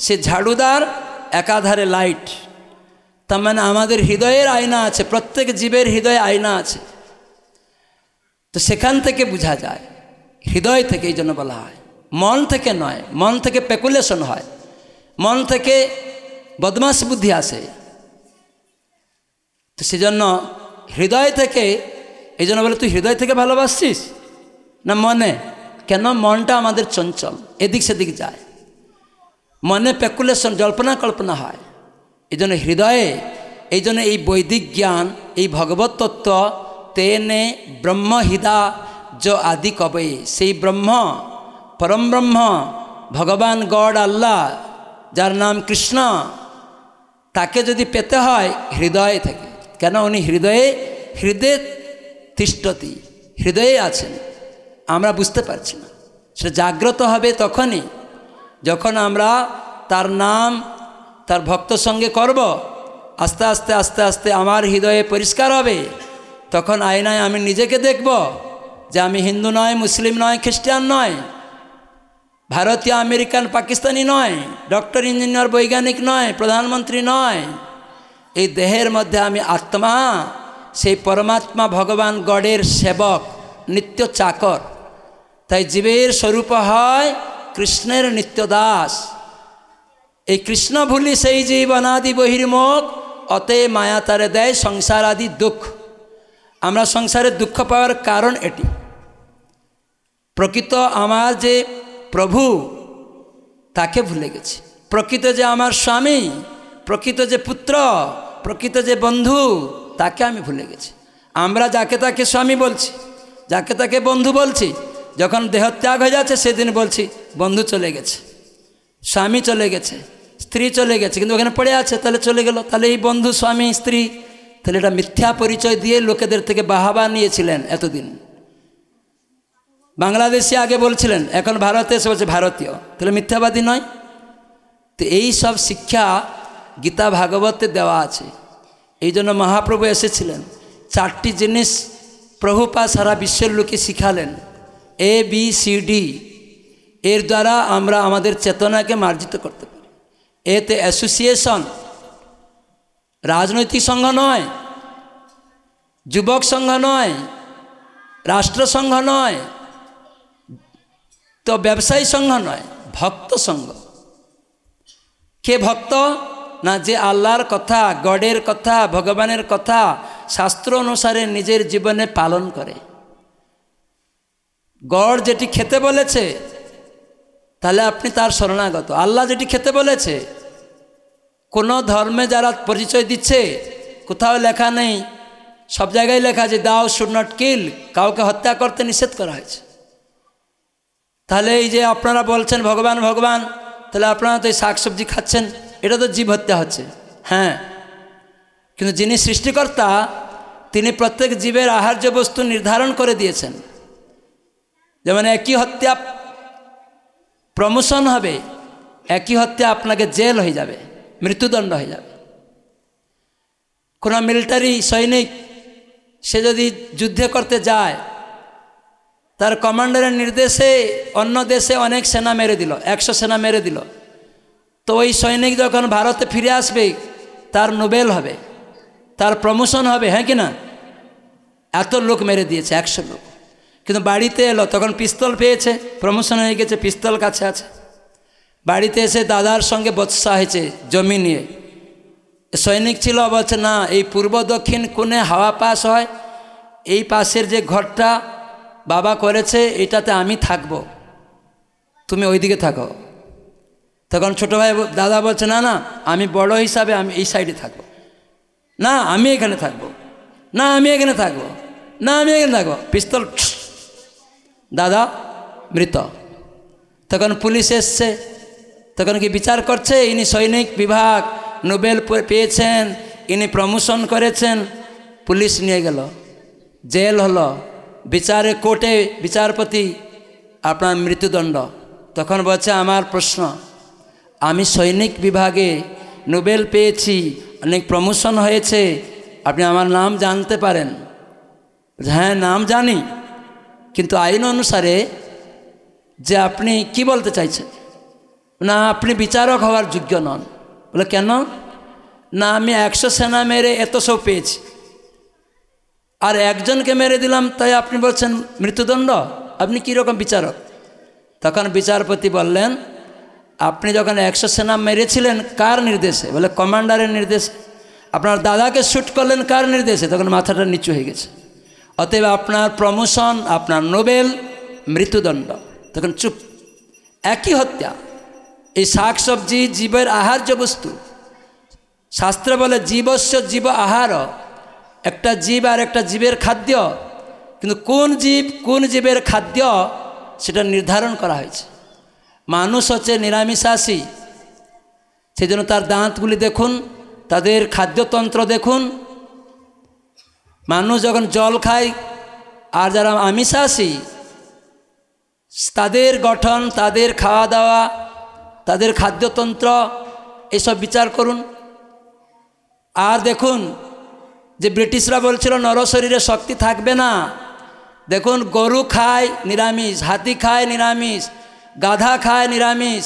সে ঝাড়ুদার একাধারে লাইট তার মানে আমাদের হৃদয়ের আয়না আছে প্রত্যেক জীবের হৃদয়ে আয়না আছে তো সেখান থেকে বোঝা যায় হৃদয় থেকে এই জন্য বলা হয় মন থেকে নয় মন থেকে পেকুলেশন হয় মন থেকে বদমাস বুদ্ধি আসে তো সেজন্য হৃদয় থেকে এই জন্য বলে তুই হৃদয় থেকে ভালোবাসছিস না মনে কেন মনটা আমাদের চঞ্চল এদিক সেদিক যায় মনে পেকুলেশন জল্পনা কল্পনা হয় এই জন্য হৃদয়ে এই জন্য এই বৈদিক জ্ঞান এই ভগবত তত্ত্ব তেনে ব্রহ্মহিদা য আদি কবে সেই ব্রহ্ম পরম ব্রহ্ম ভগবান গড আল্লাহ যার নাম কৃষ্ণ তাকে যদি পেতে হয় হৃদয়ে থেকে কেন উনি হৃদয়ে হৃদয়ে তিষ্ঠতি হৃদয়ে আছেন আমরা বুঝতে পারছি না সে জাগ্রত হবে তখনই যখন আমরা তার নাম তার ভক্ত সঙ্গে করব আস্তে আস্তে আস্তে আস্তে আমার হৃদয়ে পরিষ্কার হবে তখন আয়নায় আমি নিজেকে দেখব যে আমি হিন্দু নয় মুসলিম নয় খ্রিস্টান নয় ভারতীয় আমেরিকান পাকিস্তানি নয় ডক্টর ইঞ্জিনিয়ার বৈজ্ঞানিক নয় প্রধানমন্ত্রী নয় এই দেহের মধ্যে আমি আত্মা সেই পরমাত্মা ভগবান গডের সেবক নিত্য চাকর তাই জীবের স্বরূপ হয় কৃষ্ণের নিত্য দাস এই কৃষ্ণ ভুলি সেই জীবনাদি বহির্মুখ অতে মায়া তারে দেয় সংসার আদি দুঃখ আমরা সংসারে দুঃখ পাওয়ার কারণ এটি প্রকৃত আমার যে প্রভু তাকে ভুলে গেছে প্রকৃত যে আমার স্বামী প্রকৃত যে পুত্র প্রকৃত যে বন্ধু তাকে আমি ভুলে গেছি আমরা যাকে তাকে স্বামী বলছি যাকে তাকে বন্ধু বলছি যখন দেহত্যাগ হয়ে যাচ্ছে সেদিন বলছি বন্ধু চলে গেছে স্বামী চলে গেছে স্ত্রী চলে গেছে কিন্তু ওখানে পড়ে আছে তাহলে চলে গেল তাহলে এই বন্ধু স্বামী স্ত্রী তাহলে এটা মিথ্যা পরিচয় দিয়ে লোকেদের থেকে বাহাবা নিয়েছিলেন এতদিন বাংলাদেশে আগে বলছিলেন এখন ভারতে এসে বলছে ভারতীয় তাহলে মিথ্যাবাদী নয় তো এই সব শিক্ষা গীতা ভাগবতে দেওয়া আছে এই জন্য মহাপ্রভু এসেছিলেন চারটি জিনিস প্রভুপা সারা বিশ্বের লোকে শিখালেন এ বি সি ডি এর দ্বারা আমরা আমাদের চেতনাকে মার্জিত করতে পারি এতে অ্যাসোসিয়েশন রাজনৈতিক সংঘ নয় যুবক সংঘ নয় রাষ্ট্রসংঘ নয় তো ব্যবসায়ী সংঘ নয় ভক্ত সংঘ কে ভক্ত না যে আল্লাহর কথা গডের কথা ভগবানের কথা শাস্ত্র অনুসারে নিজের জীবনে পালন করে গড় যেটি খেতে বলেছে তাহলে আপনি তার শরণাগত আল্লাহ যেটি খেতে বলেছে কোনো ধর্মে যারা পরিচয় দিচ্ছে কোথাও লেখা নেই সব জায়গায় লেখা যে দাও শুড নট কিল কাউকে হত্যা করতে নিষেধ করা হয়েছে তাহলে এই যে আপনারা বলছেন ভগবান ভগবান তাহলে আপনারা তো এই শাকসবজি খাচ্ছেন এটা তো জীব হত্যা হচ্ছে হ্যাঁ কিন্তু যিনি সৃষ্টিকর্তা তিনি প্রত্যেক জীবের আহার্য বস্তু নির্ধারণ করে দিয়েছেন যেমন একই হত্যা প্রমোশন হবে একই হত্যা আপনাকে জেল হয়ে যাবে মৃত্যুদণ্ড হয়ে যাবে কোনো মিলিটারি সৈনিক সে যদি যুদ্ধে করতে যায় তার কমান্ডারের নির্দেশে অন্য দেশে অনেক সেনা মেরে দিল একশো সেনা মেরে দিল তো ওই সৈনিক যখন ভারতে ফিরে আসবে তার নোবেল হবে তার প্রমোশন হবে হ্যাঁ কি না এত লোক মেরে দিয়েছে একশো লোক কিন্তু বাড়িতে এলো তখন পিস্তল পেয়েছে প্রমোশন হয়ে গেছে পিস্তল কাছে আছে বাড়িতে এসে দাদার সঙ্গে বৎসা হয়েছে জমি নিয়ে সৈনিক ছিল বলছে না এই পূর্ব দক্ষিণ কোণে হাওয়া পাস হয় এই পাশের যে ঘরটা বাবা করেছে এটাতে আমি থাকব তুমি ওইদিকে থাকো তখন ছোটো ভাই দাদা বলছে না না আমি বড় হিসাবে আমি এই সাইডে থাকব না আমি এখানে থাকব না আমি এখানে থাকব না আমি এখানে থাকব পিস্তল দাদা মৃত তখন পুলিশ এসছে তখন কি বিচার করছে ইনি সৈনিক বিভাগ নোবেল পেয়েছেন ইনি প্রমোশন করেছেন পুলিশ নিয়ে গেল জেল হল বিচারে কোর্টে বিচারপতি আপনার মৃত্যুদণ্ড তখন বলছে আমার প্রশ্ন আমি সৈনিক বিভাগে নোবেল পেয়েছি অনেক প্রমোশন হয়েছে আপনি আমার নাম জানতে পারেন হ্যাঁ নাম জানি কিন্তু আইন অনুসারে যে আপনি কি বলতে চাইছেন না আপনি বিচারক হওয়ার যোগ্য নন বলে কেন না আমি একশো সেনা মেরে এত সব পেয়েছি আর একজনকে মেরে দিলাম তাই আপনি বলছেন মৃত্যুদণ্ড আপনি কীরকম বিচারক তখন বিচারপতি বললেন আপনি যখন একশো সেনা মেরেছিলেন কার নির্দেশে বলে কমান্ডারের নির্দেশে আপনার দাদাকে শ্যুট করলেন কার নির্দেশে তখন মাথাটা নিচু হয়ে গেছে অতএব আপনার প্রমোশন আপনার নোবেল মৃত্যুদণ্ড তখন চুপ একই হত্যা এই শাক সবজি জীবের আহার্য বস্তু শাস্ত্র বলে জীবস্য জীব আহার একটা জীব আর একটা জীবের খাদ্য কিন্তু কোন জীব কোন জীবের খাদ্য সেটা নির্ধারণ করা হয়েছে মানুষ হচ্ছে নিরামিষাসী সেই জন্য তার দাঁতগুলি দেখুন তাদের খাদ্যতন্ত্র দেখুন মানুষ যখন জল খায় আর যারা আসি তাদের গঠন তাদের খাওয়া দাওয়া তাদের খাদ্যতন্ত্র এসব বিচার করুন আর দেখুন যে ব্রিটিশরা বলছিল নর শরীরে শক্তি থাকবে না দেখুন গরু খায় নিরামিষ হাতি খায় নিরামিষ গাধা খায় নিরামিষ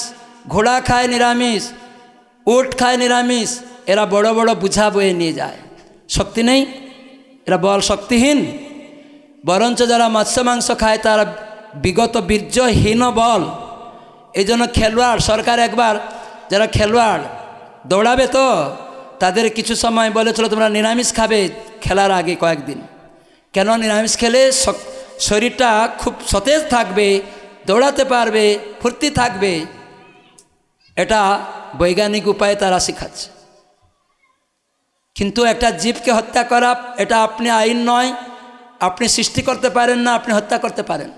ঘোড়া খায় নিরামিষ উট খায় নিরামিষ এরা বড় বড় বুঝা বয়ে নিয়ে যায় শক্তি নেই এরা বল শক্তিহীন বরঞ্চ যারা মৎস্য মাংস খায় তারা বিগত বীর্যহীন বল এই জন্য খেলোয়াড় সরকার একবার যারা খেলোয়াড় দৌড়াবে তো তাদের কিছু সময় বলেছিল তোমরা নিরামিষ খাবে খেলার আগে কয়েকদিন কেন নিরামিষ খেলে শরীরটা খুব সতেজ থাকবে দৌড়াতে পারবে ফুর্তি থাকবে এটা বৈজ্ঞানিক উপায়ে তারা শেখাচ্ছে কিন্তু একটা জীবকে হত্যা করা এটা আপনি আইন নয় আপনি সৃষ্টি করতে পারেন না আপনি হত্যা করতে পারেন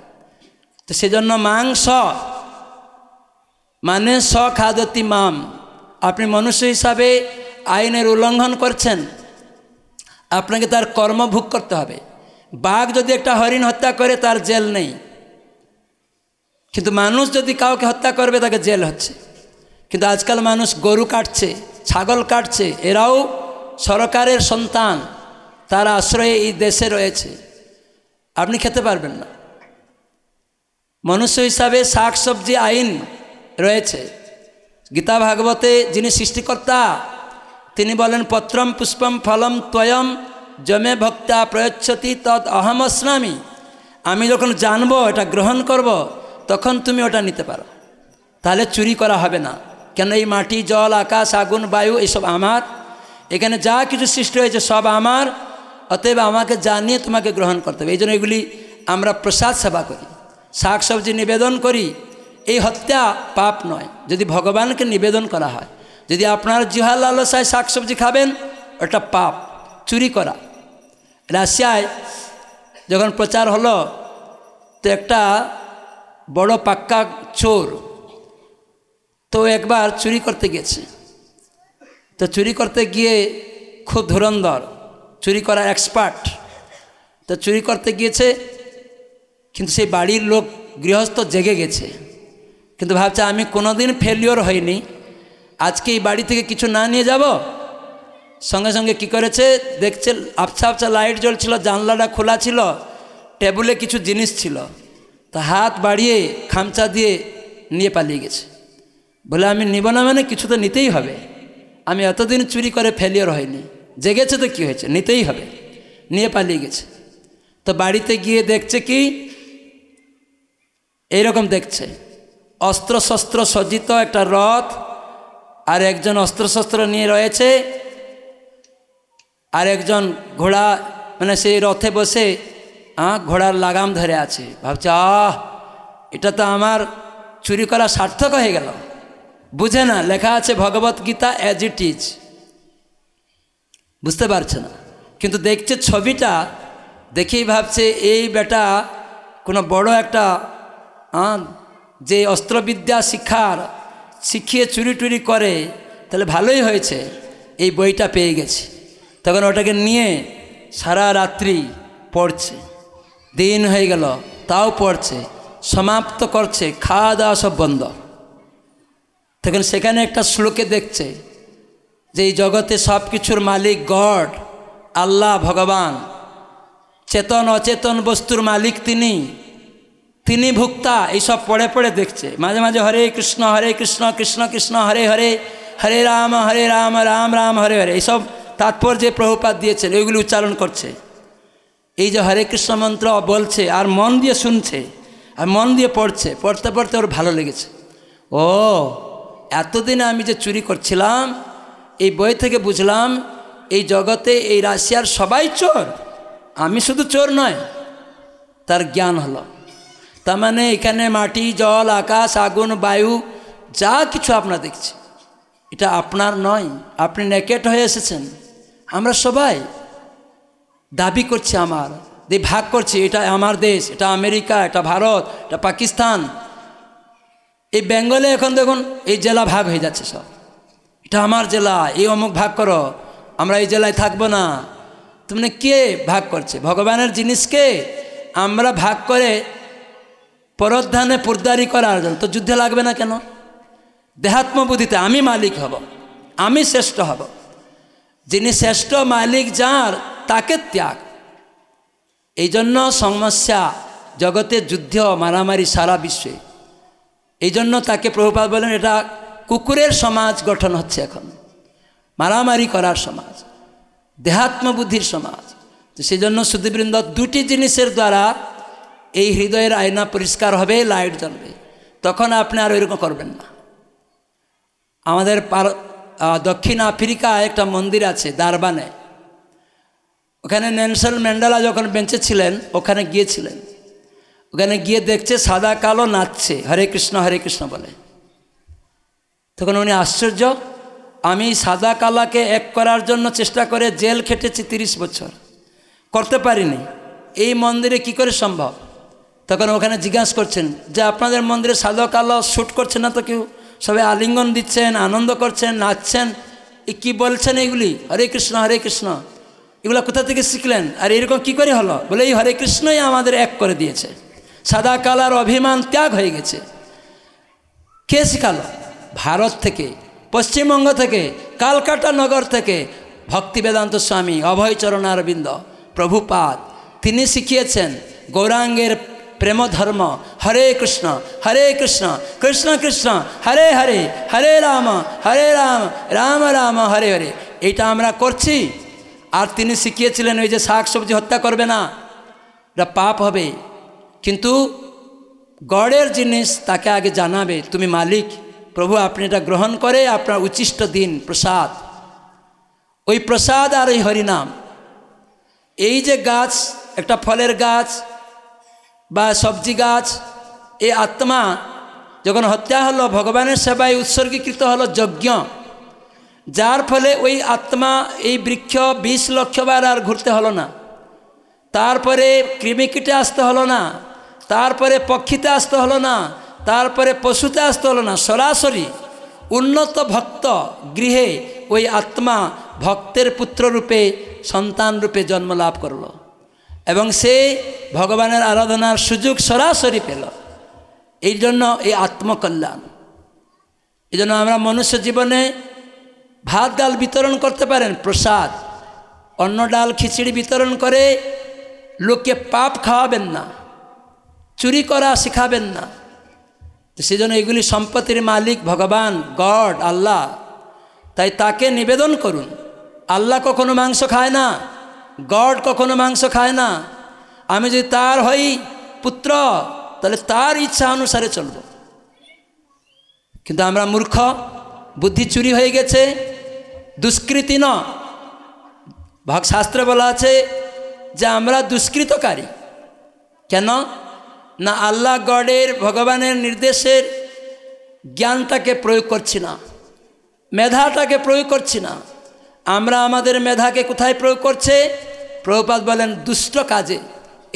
তো সেজন্য মাংস মানে স খাদতি মাম আপনি মনুষ্য হিসাবে আইনের উল্লঙ্ঘন করছেন আপনাকে তার কর্ম ভোগ করতে হবে বাঘ যদি একটা হরিণ হত্যা করে তার জেল নেই কিন্তু মানুষ যদি কাউকে হত্যা করবে তাকে জেল হচ্ছে কিন্তু আজকাল মানুষ গরু কাটছে ছাগল কাটছে এরাও সরকারের সন্তান তার আশ্রয়ে এই দেশে রয়েছে আপনি খেতে পারবেন না মনুষ্য হিসাবে শাক সবজি আইন রয়েছে গীতা ভাগবতে যিনি সৃষ্টিকর্তা তিনি বলেন পত্রম পুষ্পম ফলম ত্বয়ম জমে ভক্তা প্রয়চ্ছতি তৎ অহমস্নামি আমি যখন জানবো এটা গ্রহণ করব তখন তুমি ওটা নিতে পারো তাহলে চুরি করা হবে না কেন এই মাটি জল আকাশ আগুন বায়ু এসব আমার এখানে যা কিছু সৃষ্টি হয়েছে সব আমার অতএব আমাকে জানিয়ে তোমাকে গ্রহণ করতে হবে এই জন্য এগুলি আমরা প্রসাদ সেবা করি শাক সবজি নিবেদন করি এই হত্যা পাপ নয় যদি ভগবানকে নিবেদন করা হয় যদি আপনার জিহা লালসায় শাক সবজি খাবেন ওটা পাপ চুরি করা রাশিয়ায় যখন প্রচার হলো তো একটা বড় পাক্কা চোর তো একবার চুরি করতে গেছে তো চুরি করতে গিয়ে খুব ধুরন্ধর চুরি করা এক্সপার্ট তো চুরি করতে গিয়েছে কিন্তু সেই বাড়ির লোক গৃহস্থ জেগে গেছে কিন্তু ভাবছে আমি কোনোদিন ফেলিওর হইনি আজকে এই বাড়ি থেকে কিছু না নিয়ে যাব সঙ্গে সঙ্গে কি করেছে দেখছে আবছা আবছা লাইট জ্বলছিল জানলাটা খোলা ছিল টেবুলে কিছু জিনিস ছিল তা হাত বাড়িয়ে খামচা দিয়ে নিয়ে পালিয়ে গেছে বলে আমি নিব না মানে কিছু তো নিতেই হবে আমি এতদিন চুরি করে ফেলিওর হয়নি জেগেছে তো কী হয়েছে নিতেই হবে নিয়ে পালিয়ে গেছে তো বাড়িতে গিয়ে দেখছে কি এইরকম দেখছে অস্ত্রশস্ত্র সজ্জিত একটা রথ আর একজন অস্ত্রশস্ত্র নিয়ে রয়েছে আর একজন ঘোড়া মানে সেই রথে বসে হ্যাঁ ঘোড়ার লাগাম ধরে আছে ভাবছে আহ এটা তো আমার চুরি করা সার্থক হয়ে গেল বুঝে না লেখা আছে Bhagavad Gita as it is বুঝতে পারছে না কিন্তু দেখছে ছবিটা দেখেই ভাবছে এই বেটা কোনো বড় একটা যে অস্ত্রবিদ্যা শিক্ষার শিখিয়ে চুরি টুরি করে তাহলে ভালোই হয়েছে এই বইটা পেয়ে গেছে তখন ওটাকে নিয়ে সারা রাত্রি পড়ছে দিন হয়ে গেল তাও পড়ছে সমাপ্ত করছে খাওয়া দাওয়া সব বন্ধ তখন সেখানে একটা শ্লোকে দেখছে যে এই জগতে সব কিছুর মালিক গড আল্লাহ ভগবান চেতন অচেতন বস্তুর মালিক তিনি তিনি ভুক্তা এইসব পড়ে পড়ে দেখছে মাঝে মাঝে হরে কৃষ্ণ হরে কৃষ্ণ কৃষ্ণ কৃষ্ণ হরে হরে হরে রাম হরে রাম রাম রাম হরে হরে এইসব তাৎপর্যে প্রভুপাত দিয়েছেন ওইগুলি উচ্চারণ করছে এই যে হরে কৃষ্ণ মন্ত্র বলছে আর মন দিয়ে শুনছে আর মন দিয়ে পড়ছে পড়তে পড়তে ওর ভালো লেগেছে ও এতদিনে আমি যে চুরি করছিলাম এই বই থেকে বুঝলাম এই জগতে এই রাশিয়ার সবাই চোর আমি শুধু চোর নয় তার জ্ঞান হলো তার মানে এখানে মাটি জল আকাশ আগুন বায়ু যা কিছু আপনার দেখছে এটা আপনার নয় আপনি নেকেট হয়ে এসেছেন আমরা সবাই দাবি করছি আমার দিয়ে ভাগ করছি এটা আমার দেশ এটা আমেরিকা এটা ভারত এটা পাকিস্তান এই বেঙ্গলে এখন দেখুন এই জেলা ভাগ হয়ে যাচ্ছে সব এটা আমার জেলা এই অমুক ভাগ করো আমরা এই জেলায় থাকবো না তুমি মানে কে ভাগ করছে ভগবানের জিনিসকে আমরা ভাগ করে পরধানে পুরদারি করার জন্য তো যুদ্ধে লাগবে না কেন দেহাত্মবুদ্ধিতে আমি মালিক হব আমি শ্রেষ্ঠ হব যিনি শ্রেষ্ঠ মালিক যার তাকে ত্যাগ এই জন্য সমস্যা জগতে যুদ্ধ মারামারি সারা বিশ্বে এই জন্য তাকে প্রভুপাত বলেন এটা কুকুরের সমাজ গঠন হচ্ছে এখন মারামারি করার সমাজ দেহাত্মবুদ্ধির সমাজ তো সেই জন্য সুদীবৃন্দ দুটি জিনিসের দ্বারা এই হৃদয়ের আয়না পরিষ্কার হবে লাইট জ্বলবে তখন আপনি আর ওইরকম করবেন না আমাদের দক্ষিণ আফ্রিকা একটা মন্দির আছে দারবানে ওখানে নেনসেল ম্যান্ডালা যখন বেঁচে ছিলেন ওখানে গিয়েছিলেন ওখানে গিয়ে দেখছে সাদা কালো নাচছে হরে কৃষ্ণ হরে কৃষ্ণ বলে তখন উনি আশ্চর্য আমি সাদা কালাকে এক করার জন্য চেষ্টা করে জেল খেটেছি তিরিশ বছর করতে পারিনি এই মন্দিরে কি করে সম্ভব তখন ওখানে জিজ্ঞাসা করছেন যে আপনাদের মন্দিরে সাদা কালো শ্যুট করছে না তো কেউ সবাই আলিঙ্গন দিচ্ছেন আনন্দ করছেন নাচছেন এ কী বলছেন এইগুলি হরে কৃষ্ণ হরে কৃষ্ণ এগুলো কোথা থেকে শিখলেন আর এরকম কি করে হলো বলে এই হরে কৃষ্ণই আমাদের এক করে দিয়েছে সাদা কালার অভিমান ত্যাগ হয়ে গেছে কে শিখালো ভারত থেকে পশ্চিমবঙ্গ থেকে কালকাটা নগর থেকে ভক্তি বেদান্ত স্বামী অভয়চরণ অরবিন্দ প্রভুপাদ তিনি শিখিয়েছেন গৌরাঙ্গের প্রেম ধর্ম হরে কৃষ্ণ হরে কৃষ্ণ কৃষ্ণ কৃষ্ণ হরে হরে হরে রাম হরে রাম রাম রাম হরে হরে এইটা আমরা করছি আর তিনি শিখিয়েছিলেন ওই যে শাক সবজি হত্যা করবে না এটা পাপ হবে কিন্তু গডের জিনিস তাকে আগে জানাবে তুমি মালিক প্রভু আপনি এটা গ্রহণ করে আপনার উচ্ছিষ্ট দিন প্রসাদ ওই প্রসাদ আর ওই হরিনাম এই যে গাছ একটা ফলের গাছ বা সবজি গাছ এ আত্মা যখন হত্যা হলো ভগবানের সেবায় উৎসর্গীকৃত হলো যজ্ঞ যার ফলে ওই আত্মা এই বৃক্ষ বিশ লক্ষ বার আর ঘুরতে হলো না তারপরে কৃমিকিটে আসতে হলো না তারপরে পক্ষীতে আসতে হলো না তারপরে পশুতে আসতে হলো না সরাসরি উন্নত ভক্ত গৃহে ওই আত্মা ভক্তের পুত্র রূপে সন্তান রূপে জন্ম লাভ করল এবং সে ভগবানের আরাধনার সুযোগ সরাসরি পেল এই জন্য এই আত্মকল্যাণ এই জন্য আমরা মনুষ্য জীবনে ভাত ডাল বিতরণ করতে পারেন প্রসাদ অন্ন ডাল খিচড়ি বিতরণ করে লোকে পাপ খাওয়াবেন না চুরি করা শেখাবেন না তো সেজন্য এগুলি সম্পত্তির মালিক ভগবান গড আল্লাহ তাই তাকে নিবেদন করুন আল্লাহ কখনো মাংস খায় না গড কখনো মাংস খায় না আমি যদি তার হই পুত্র তাহলে তার ইচ্ছা অনুসারে চলব কিন্তু আমরা মূর্খ বুদ্ধি চুরি হয়ে গেছে দুষ্কৃতি ন শাস্ত্রে বলা আছে যে আমরা দুষ্কৃতকারী কেন না আল্লাহ গডের ভগবানের নির্দেশের জ্ঞানটাকে প্রয়োগ করছি না মেধাটাকে প্রয়োগ করছি না আমরা আমাদের মেধাকে কোথায় প্রয়োগ করছে প্রভুপাত বলেন দুষ্ট কাজে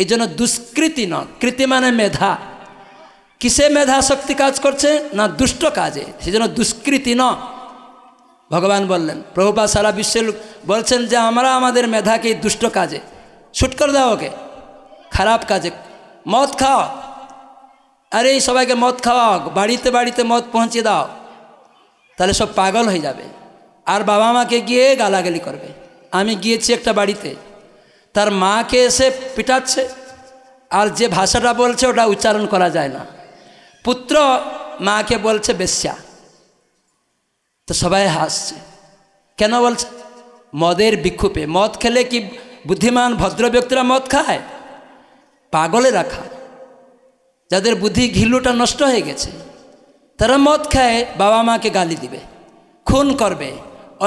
এই জন্য দুষ্কৃতি ন কৃতি মানে মেধা কিসে মেধা শক্তি কাজ করছে না দুষ্ট কাজে সেজন্য দুষ্কৃতি ন ভগবান বললেন প্রভুপাত সারা বিশ্বের বলছেন যে আমরা আমাদের মেধাকে দুষ্ট কাজে ছুট করে দাও ওকে খারাপ কাজে মদ খাও আরে এই সবাইকে মদ খাওয়া বাড়িতে বাড়িতে মদ পৌঁছে দাও তাহলে সব পাগল হয়ে যাবে আর বাবা মাকে গিয়ে গালাগালি করবে আমি গিয়েছি একটা বাড়িতে তার মাকে এসে পিটাচ্ছে আর যে ভাষাটা বলছে ওটা উচ্চারণ করা যায় না পুত্র মাকে বলছে বেশ্যা তো সবাই হাসছে কেন বলছে মদের বিক্ষোভে মদ খেলে কি বুদ্ধিমান ভদ্র ব্যক্তিরা মদ খায় পাগলে রাখা যাদের বুদ্ধি ঘিলুটা নষ্ট হয়ে গেছে তারা মদ খায় বাবা মাকে গালি দিবে খুন করবে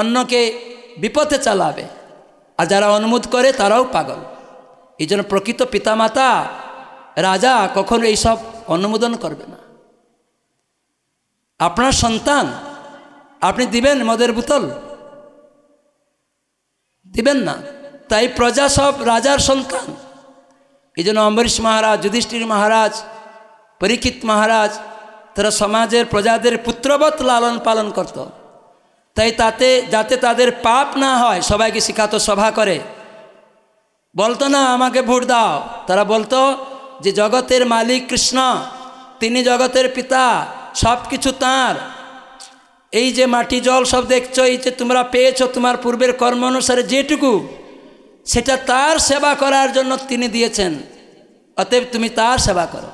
অন্যকে বিপথে চালাবে আর যারা অনুমোদ করে তারাও পাগল এই জন্য প্রকৃত পিতামাতা রাজা কখনো এইসব অনুমোদন করবে না আপনার সন্তান আপনি দিবেন মদের বোতল দিবেন না তাই প্রজা সব রাজার সন্তান এই জন্য অম্বরীশ মহারাজ যুধিষ্ঠির মহারাজ পরীক্ষিত মহারাজ তারা সমাজের প্রজাদের পুত্রবৎ লালন পালন করত। তাই তাতে যাতে তাদের পাপ না হয় সবাইকে শিখাতো সভা করে বলতো না আমাকে ভোট দাও তারা বলতো যে জগতের মালিক কৃষ্ণ তিনি জগতের পিতা সব কিছু তাঁর এই যে মাটি জল সব দেখছো এই যে তোমরা পেয়েছো তোমার পূর্বের কর্ম অনুসারে যেটুকু সেটা তার সেবা করার জন্য তিনি দিয়েছেন অতএব তুমি তার সেবা করো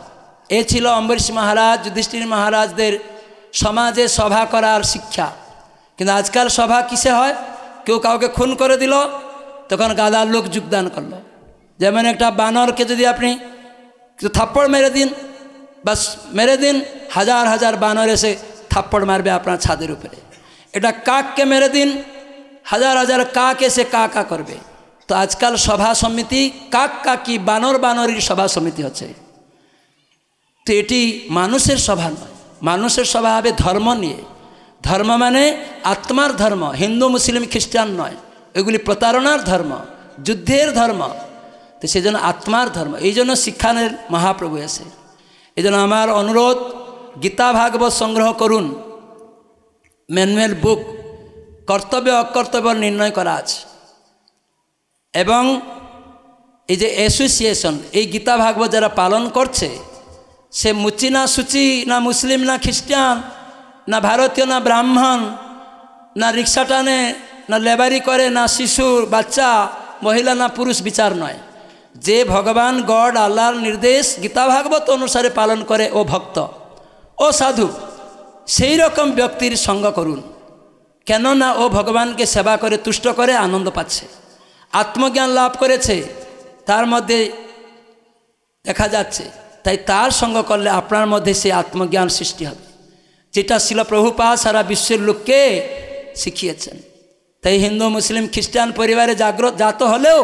এ ছিল অম্বরীশ মহারাজ যুধিষ্ঠির মহারাজদের সমাজে সভা করার শিক্ষা কিন্তু আজকাল সভা কিসে হয় কেউ কাউকে খুন করে দিল তখন গাদার লোক যোগদান করলো যেমন একটা বানরকে যদি আপনি থাপ্পড় মেরে দিন বাস মেরে দিন হাজার হাজার বানর এসে থাপ্পড় মারবে আপনার ছাদের উপরে এটা কাককে মেরে দিন হাজার হাজার কাক এসে কা কা করবে তো আজকাল সভা সমিতি কাক কাকি বানর বানরির সভা সমিতি হচ্ছে তো এটি মানুষের সভা নয় মানুষের সভা হবে ধর্ম নিয়ে ধর্ম মানে আত্মার ধর্ম হিন্দু মুসলিম খ্রিস্টান নয় এগুলি প্রতারণার ধর্ম যুদ্ধের ধর্ম তো সেই জন্য আত্মার ধর্ম এই জন্য শিক্ষানের মহাপ্রভু এসে এই জন্য আমার অনুরোধ গীতা ভাগবত সংগ্রহ করুন ম্যানুয়াল বুক কর্তব্য অকর্তব্য নির্ণয় করা আছে এবং এই যে অ্যাসোসিয়েশন এই গীতা ভাগবত যারা পালন করছে সে মুচি না সুচি না মুসলিম না খ্রিস্টান না ভারতীয় না ব্রাহ্মণ না রিক্সা টানে না লেবারি করে না শিশু বাচ্চা মহিলা না পুরুষ বিচার নয় যে ভগবান গড আল্লাহর নির্দেশ গীতা ভাগবত অনুসারে পালন করে ও ভক্ত ও সাধু সেই রকম ব্যক্তির সঙ্গ করুন কেননা ও ভগবানকে সেবা করে তুষ্ট করে আনন্দ পাচ্ছে আত্মজ্ঞান লাভ করেছে তার মধ্যে দেখা যাচ্ছে তাই তার সঙ্গ করলে আপনার মধ্যে সে আত্মজ্ঞান সৃষ্টি হবে যেটা শিল প্রভুপা সারা বিশ্বের লোককে শিখিয়েছেন তাই হিন্দু মুসলিম খ্রিস্টান পরিবারে জাগ্রত জাত হলেও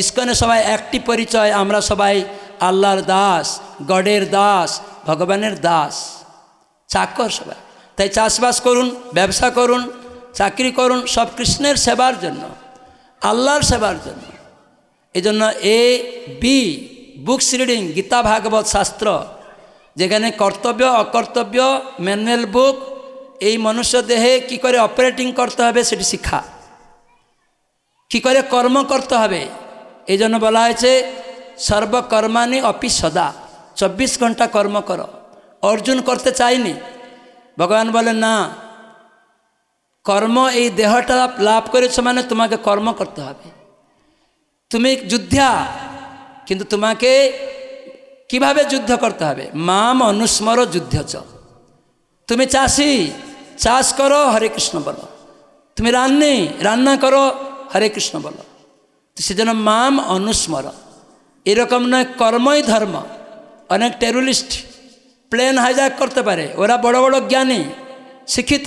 ইস্কনে সবাই একটি পরিচয় আমরা সবাই আল্লাহর দাস গডের দাস ভগবানের দাস চাকর সবাই তাই চাষবাস করুন ব্যবসা করুন চাকরি করুন সব কৃষ্ণের সেবার জন্য আল্লাহর সেবার জন্য এই জন্য A B books reading Gita Bhagavata শাস্ত্র যেখানে কর্তব্য অকর্তব্য ম্যানুয়াল বুক এই মনুষ্য দেহে কি করে অপারেটিং করতে হবে সেটি শিক্ষা কি করে কর্ম করতে হবে এই জন্য বলা হয়েছে সর্বকর্মানি অপি সদা চব্বিশ ঘন্টা কর্ম কর অর্জুন করতে চাইনি ভগবান বলেন না কর্ম এই দেহটা লাভ করেছো মানে তোমাকে কর্ম করতে হবে তুমি যুদ্ধা কিন্তু তোমাকে কিভাবে যুদ্ধ করতে হবে মাম অনুস্মর যুদ্ধ চ তুমি চাষি চাষ করো হরে কৃষ্ণ বলো তুমি রান্নি রান্না করো হরে কৃষ্ণ বলো সেজন্য মাম অনুস্মর এরকম নয় কর্মই ধর্ম অনেক টেরোরিস্ট প্লেন হাইজ্যাক করতে পারে ওরা বড় বড় জ্ঞানী শিক্ষিত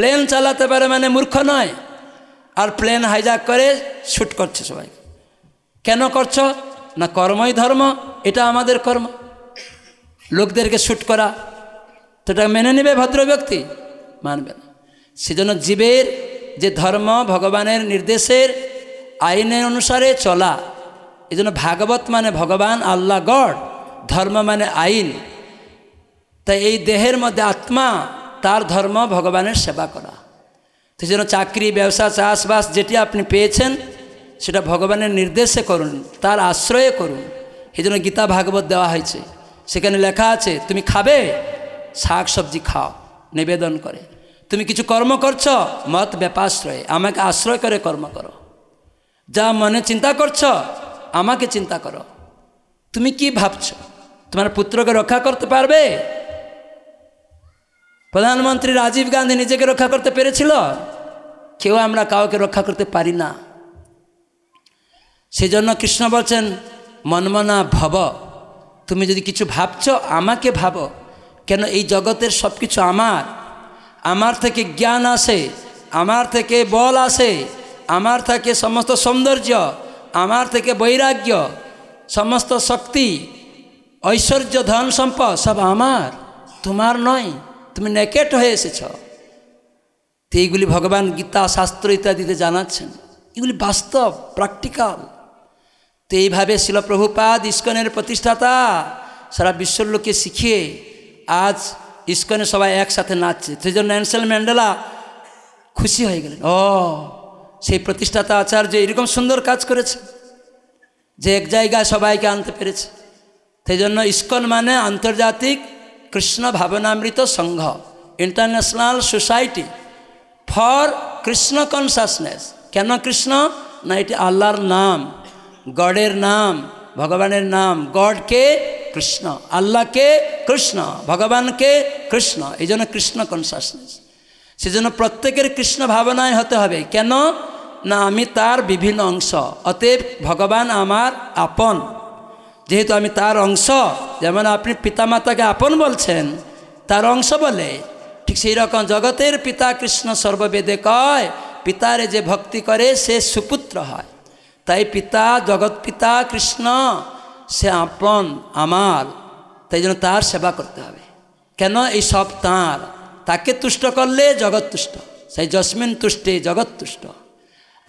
প্লেন চালাতে পারে মানে মূর্খ নয় আর প্লেন হাইজাক করে শ্যুট করছে সবাই কেন করছ না কর্মই ধর্ম এটা আমাদের কর্ম লোকদেরকে শ্যুট করা তো এটা মেনে নেবে ভদ্র ব্যক্তি মানবে না সেজন্য জীবের যে ধর্ম ভগবানের নির্দেশের আইনের অনুসারে চলা এই জন্য ভাগবত মানে ভগবান আল্লাহ গড ধর্ম মানে আইন তাই এই দেহের মধ্যে আত্মা তার ধর্ম ভগবানের সেবা করা তো যেন চাকরি ব্যবসা চাষবাস যেটি আপনি পেয়েছেন সেটা ভগবানের নির্দেশে করুন তার আশ্রয়ে করুন এই জন্য গীতা ভাগবত দেওয়া হয়েছে সেখানে লেখা আছে তুমি খাবে শাক সবজি খাও নিবেদন করে তুমি কিছু কর্ম করছ মত ব্যাপাশ্রয়ে আমাকে আশ্রয় করে কর্ম করো যা মনে চিন্তা করছ আমাকে চিন্তা করো তুমি কি ভাবছ তোমার পুত্রকে রক্ষা করতে পারবে প্রধানমন্ত্রী রাজীব গান্ধী নিজেকে রক্ষা করতে পেরেছিল কেউ আমরা কাউকে রক্ষা করতে পারি না সেজন্য কৃষ্ণ বলছেন মনমনা ভব তুমি যদি কিছু ভাবছ আমাকে ভাবো কেন এই জগতের সব কিছু আমার আমার থেকে জ্ঞান আসে আমার থেকে বল আসে আমার থেকে সমস্ত সৌন্দর্য আমার থেকে বৈরাগ্য সমস্ত শক্তি ঐশ্বর্য ধন সম্পদ সব আমার তোমার নয় তুমি নেকেট হয়ে এসেছ তো এইগুলি ভগবান গীতা শাস্ত্র ইত্যাদিতে জানাচ্ছেন এগুলি বাস্তব প্র্যাকটিক্যাল তো এইভাবে শিলপ্রভুপাদ ইস্কনের প্রতিষ্ঠাতা সারা বিশ্বের লোকে শিখিয়ে আজ ইস্কনে সবাই একসাথে নাচছে সেই জন্য ন্যানসেল ম্যান্ডেলা খুশি হয়ে গেলেন ও সেই প্রতিষ্ঠাতা আচার্য এরকম সুন্দর কাজ করেছে যে এক জায়গায় সবাইকে আনতে পেরেছে সেই জন্য ইস্কন মানে আন্তর্জাতিক কৃষ্ণ Bhavanamrita সংঘ international society for Krishna Consciousness. কেন কৃষ্ণ না এটি আল্লাহর নাম গডের নাম ভগবানের নাম গডকে কৃষ্ণ আল্লাহকে কৃষ্ণ ভগবানকে কৃষ্ণ এই জন্য কৃষ্ণ কনসাসনেস সেজন্য প্রত্যেকের কৃষ্ণ ভাবনায় হতে হবে কেন না আমি তার বিভিন্ন অংশ অতএব ভগবান আমার আপন যেহেতু আমি তার অংশ যেমন আপনি পিতামাতাকে আপন বলছেন তার অংশ বলে ঠিক সেই রকম জগতের পিতা কৃষ্ণ সর্ববেদে কয় পিতারে যে ভক্তি করে সে সুপুত্র হয় তাই পিতা জগৎ পিতা কৃষ্ণ সে আপন আমার তাই জন্য তার সেবা করতে হবে কেন এই সব তাঁর তাকে তুষ্ট করলে জগৎ তুষ্ট সেই জসমিন তুষ্টে জগৎ তুষ্ট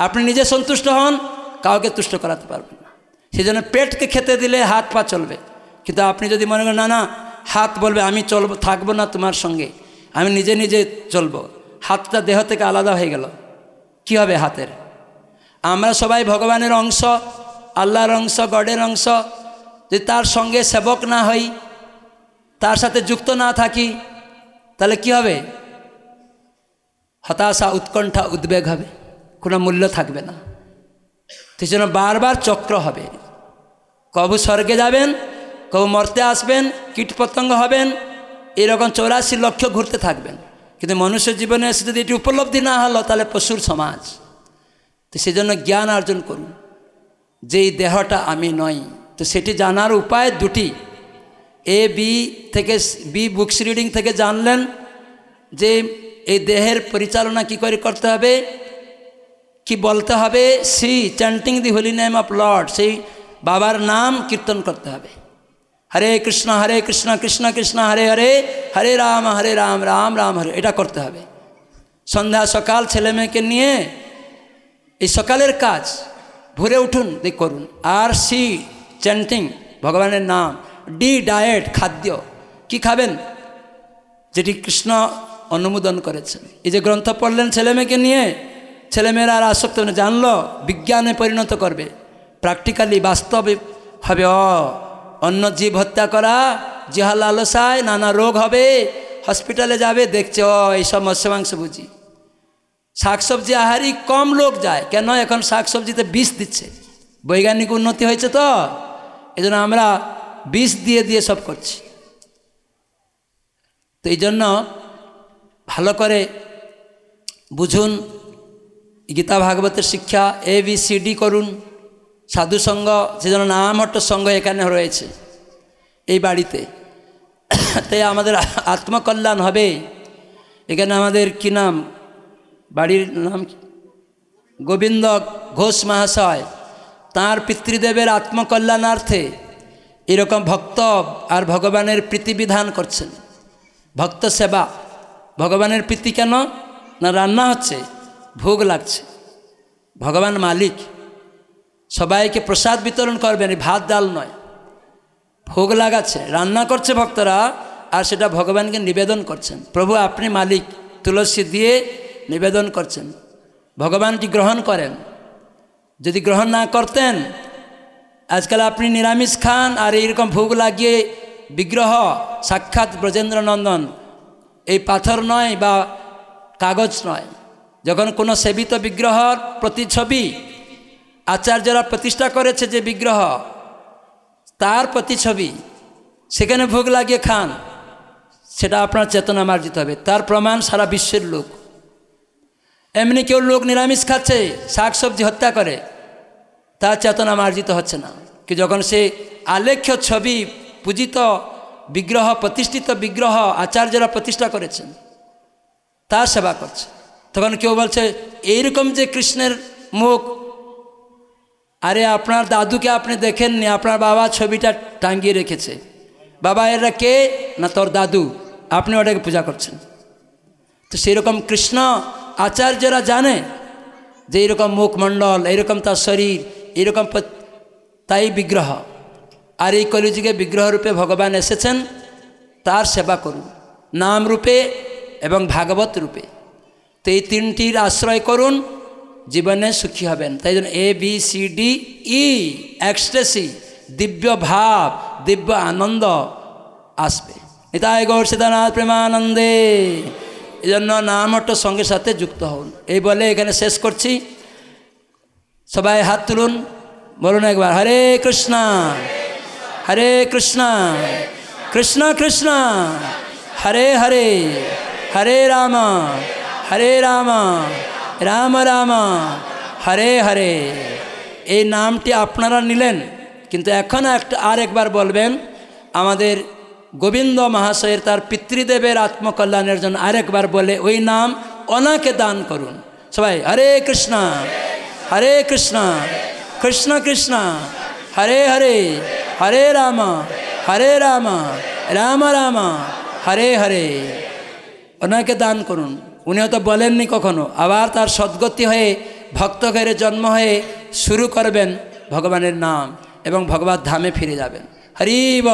আপনি নিজে সন্তুষ্ট হন কাউকে তুষ্ট করাতে পারবেন সেই জন্য পেটকে খেতে দিলে হাত পা চলবে কিন্তু আপনি যদি মনে করেন না না হাত বলবে আমি চলবো থাকবো না তোমার সঙ্গে আমি নিজে নিজে চলবো হাতটা দেহ থেকে আলাদা হয়ে গেল কি হবে হাতের আমরা সবাই ভগবানের অংশ আল্লাহর অংশ গডের অংশ যদি তার সঙ্গে সেবক না হই তার সাথে যুক্ত না থাকি তাহলে কি হবে হতাশা উৎকণ্ঠা উদ্বেগ হবে কোনো মূল্য থাকবে না সেজন্য বারবার চক্র হবে কবু স্বর্গে যাবেন কবু মরতে আসবেন কীটপতঙ্গ হবেন এরকম চৌরাশি লক্ষ্য ঘুরতে থাকবেন কিন্তু মনুষ্য জীবনে এসে যদি এটি উপলব্ধি না হলো তাহলে পশুর সমাজ তো সেজন্য জ্ঞান অর্জন করুন যে এই দেহটা আমি নই তো সেটি জানার উপায় দুটি এ বি থেকে বি বুকস রিডিং থেকে জানলেন যে এই দেহের পরিচালনা কি করে করতে হবে কি বলতে হবে সি chanting the holy name of lord সেই বাবার নাম কীর্তন করতে হবে হরে কৃষ্ণ হরে কৃষ্ণ কৃষ্ণ কৃষ্ণ হরে হরে হরে রাম হরে রাম রাম রাম হরে এটা করতে হবে সন্ধ্যা সকাল ছেলে মেয়েকে নিয়ে এই সকালের কাজ ভোরে উঠুন দেখ করুন আর সি চ্যান্টিং ভগবানের নাম ডি ডায়েট খাদ্য কি খাবেন যেটি কৃষ্ণ অনুমোদন করেছেন এই যে গ্রন্থ পড়লেন ছেলেমেয়েকে নিয়ে ছেলেমেয়েরা আর আসক্ত মানে না বিজ্ঞানে পরিণত করবে প্র্যাকটিক্যালি বাস্তবে হবে অ অন্য জীব হত্যা করা জিহা লালসায় নানা রোগ হবে হসপিটালে যাবে দেখছে অ এইসব মাংস বুঝি শাকসবজি আহারি কম লোক যায় কেন এখন শাকসবজিতে বিষ দিচ্ছে বৈজ্ঞানিক উন্নতি হয়েছে তো এই আমরা বিষ দিয়ে দিয়ে সব করছি তো এই জন্য ভালো করে বুঝুন গীতা ভাগবতের শিক্ষা এ বি সি ডি করুন সাধুসঙ্গ যেন নামহট্ট সঙ্গ এখানে রয়েছে এই বাড়িতে তাই আমাদের আত্মকল্যাণ হবে এখানে আমাদের কি নাম বাড়ির নাম গোবিন্দ ঘোষ মহাশয় তাঁর পিতৃদেবের আত্মকল্যাণার্থে এরকম ভক্ত আর ভগবানের প্রীতিবিধান করছেন ভক্ত সেবা ভগবানের প্রীতি কেন না রান্না হচ্ছে ভোগ লাগছে ভগবান মালিক সবাইকে প্রসাদ বিতরণ করবেন ভাত ডাল নয় ভোগ লাগাচ্ছে রান্না করছে ভক্তরা আর সেটা ভগবানকে নিবেদন করছেন প্রভু আপনি মালিক তুলসী দিয়ে নিবেদন করছেন ভগবানটি গ্রহণ করেন যদি গ্রহণ না করতেন আজকাল আপনি নিরামিষ খান আর এইরকম ভোগ লাগিয়ে বিগ্রহ সাক্ষাৎ ব্রজেন্দ্রনন্দন এই পাথর নয় বা কাগজ নয় যখন কোনো সেবিত বিগ্রহর প্রতিচ্ছবি আচার্যরা প্রতিষ্ঠা করেছে যে বিগ্রহ তার প্রতিচ্ছবি সেখানে ভোগ লাগিয়ে খান সেটা আপনার চেতনা মার্জিত হবে তার প্রমাণ সারা বিশ্বের লোক এমনি কেউ লোক নিরামিষ খাচ্ছে শাকসবজি হত্যা করে তার চেতনা মার্জিত হচ্ছে না কি যখন সে আলেখ্য ছবি পূজিত বিগ্রহ প্রতিষ্ঠিত বিগ্রহ আচার্যরা প্রতিষ্ঠা করেছেন তার সেবা করছে তখন কেউ বলছে এইরকম যে কৃষ্ণের মুখ আরে আপনার দাদুকে আপনি দেখেননি আপনার বাবা ছবিটা টাঙ্গিয়ে রেখেছে বাবা এরা কে না তোর দাদু আপনি ওটাকে পূজা করছেন তো সেরকম কৃষ্ণ আচার্যরা জানে যে এরকম মুখমণ্ডল এইরকম তার শরীর এরকম তাই বিগ্রহ আর এই কলিযুগে বিগ্রহ রূপে ভগবান এসেছেন তার সেবা করুন নাম রূপে এবং ভাগবত রূপে তো এই তিনটির আশ্রয় করুন জীবনে সুখী হবেন তাই জন্য A B C D E ecstasy দিব্য ভাব দিব্য আনন্দ আসবে নিতাই গৌর সীতানাথ প্রেমানন্দে এই জন্য নামটা সঙ্গে সাথে যুক্ত হন এই বলে এখানে শেষ করছি সবাই হাত তুলুন বলুন একবার হরে কৃষ্ণা হরে কৃষ্ণা কৃষ্ণ কৃষ্ণ হরে হরে হরে রামা হরে রামা রাম রামা হরে হরে এই নামটি আপনারা নিলেন কিন্তু এখন একটা আর একবার বলবেন আমাদের গোবিন্দ মহাশয়ের তার পিতৃদেবের আত্মকল্যাণের জন্য আরেকবার বলে ওই নাম ওনাকে দান করুন সবাই হরে কৃষ্ণ হরে কৃষ্ণ কৃষ্ণ কৃষ্ণ হরে হরে হরে রাম হরে রাম রাম রাম হরে হরে ওনাকে দান করুন উনিও তো বলেননি কখনো আবার তার সদ্গতি হয়ে ভক্ত ঘরে জন্ম হয়ে শুরু করবেন ভগবানের নাম এবং ভগবান ধামে ফিরে যাবেন হরিব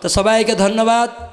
তো সবাইকে ধন্যবাদ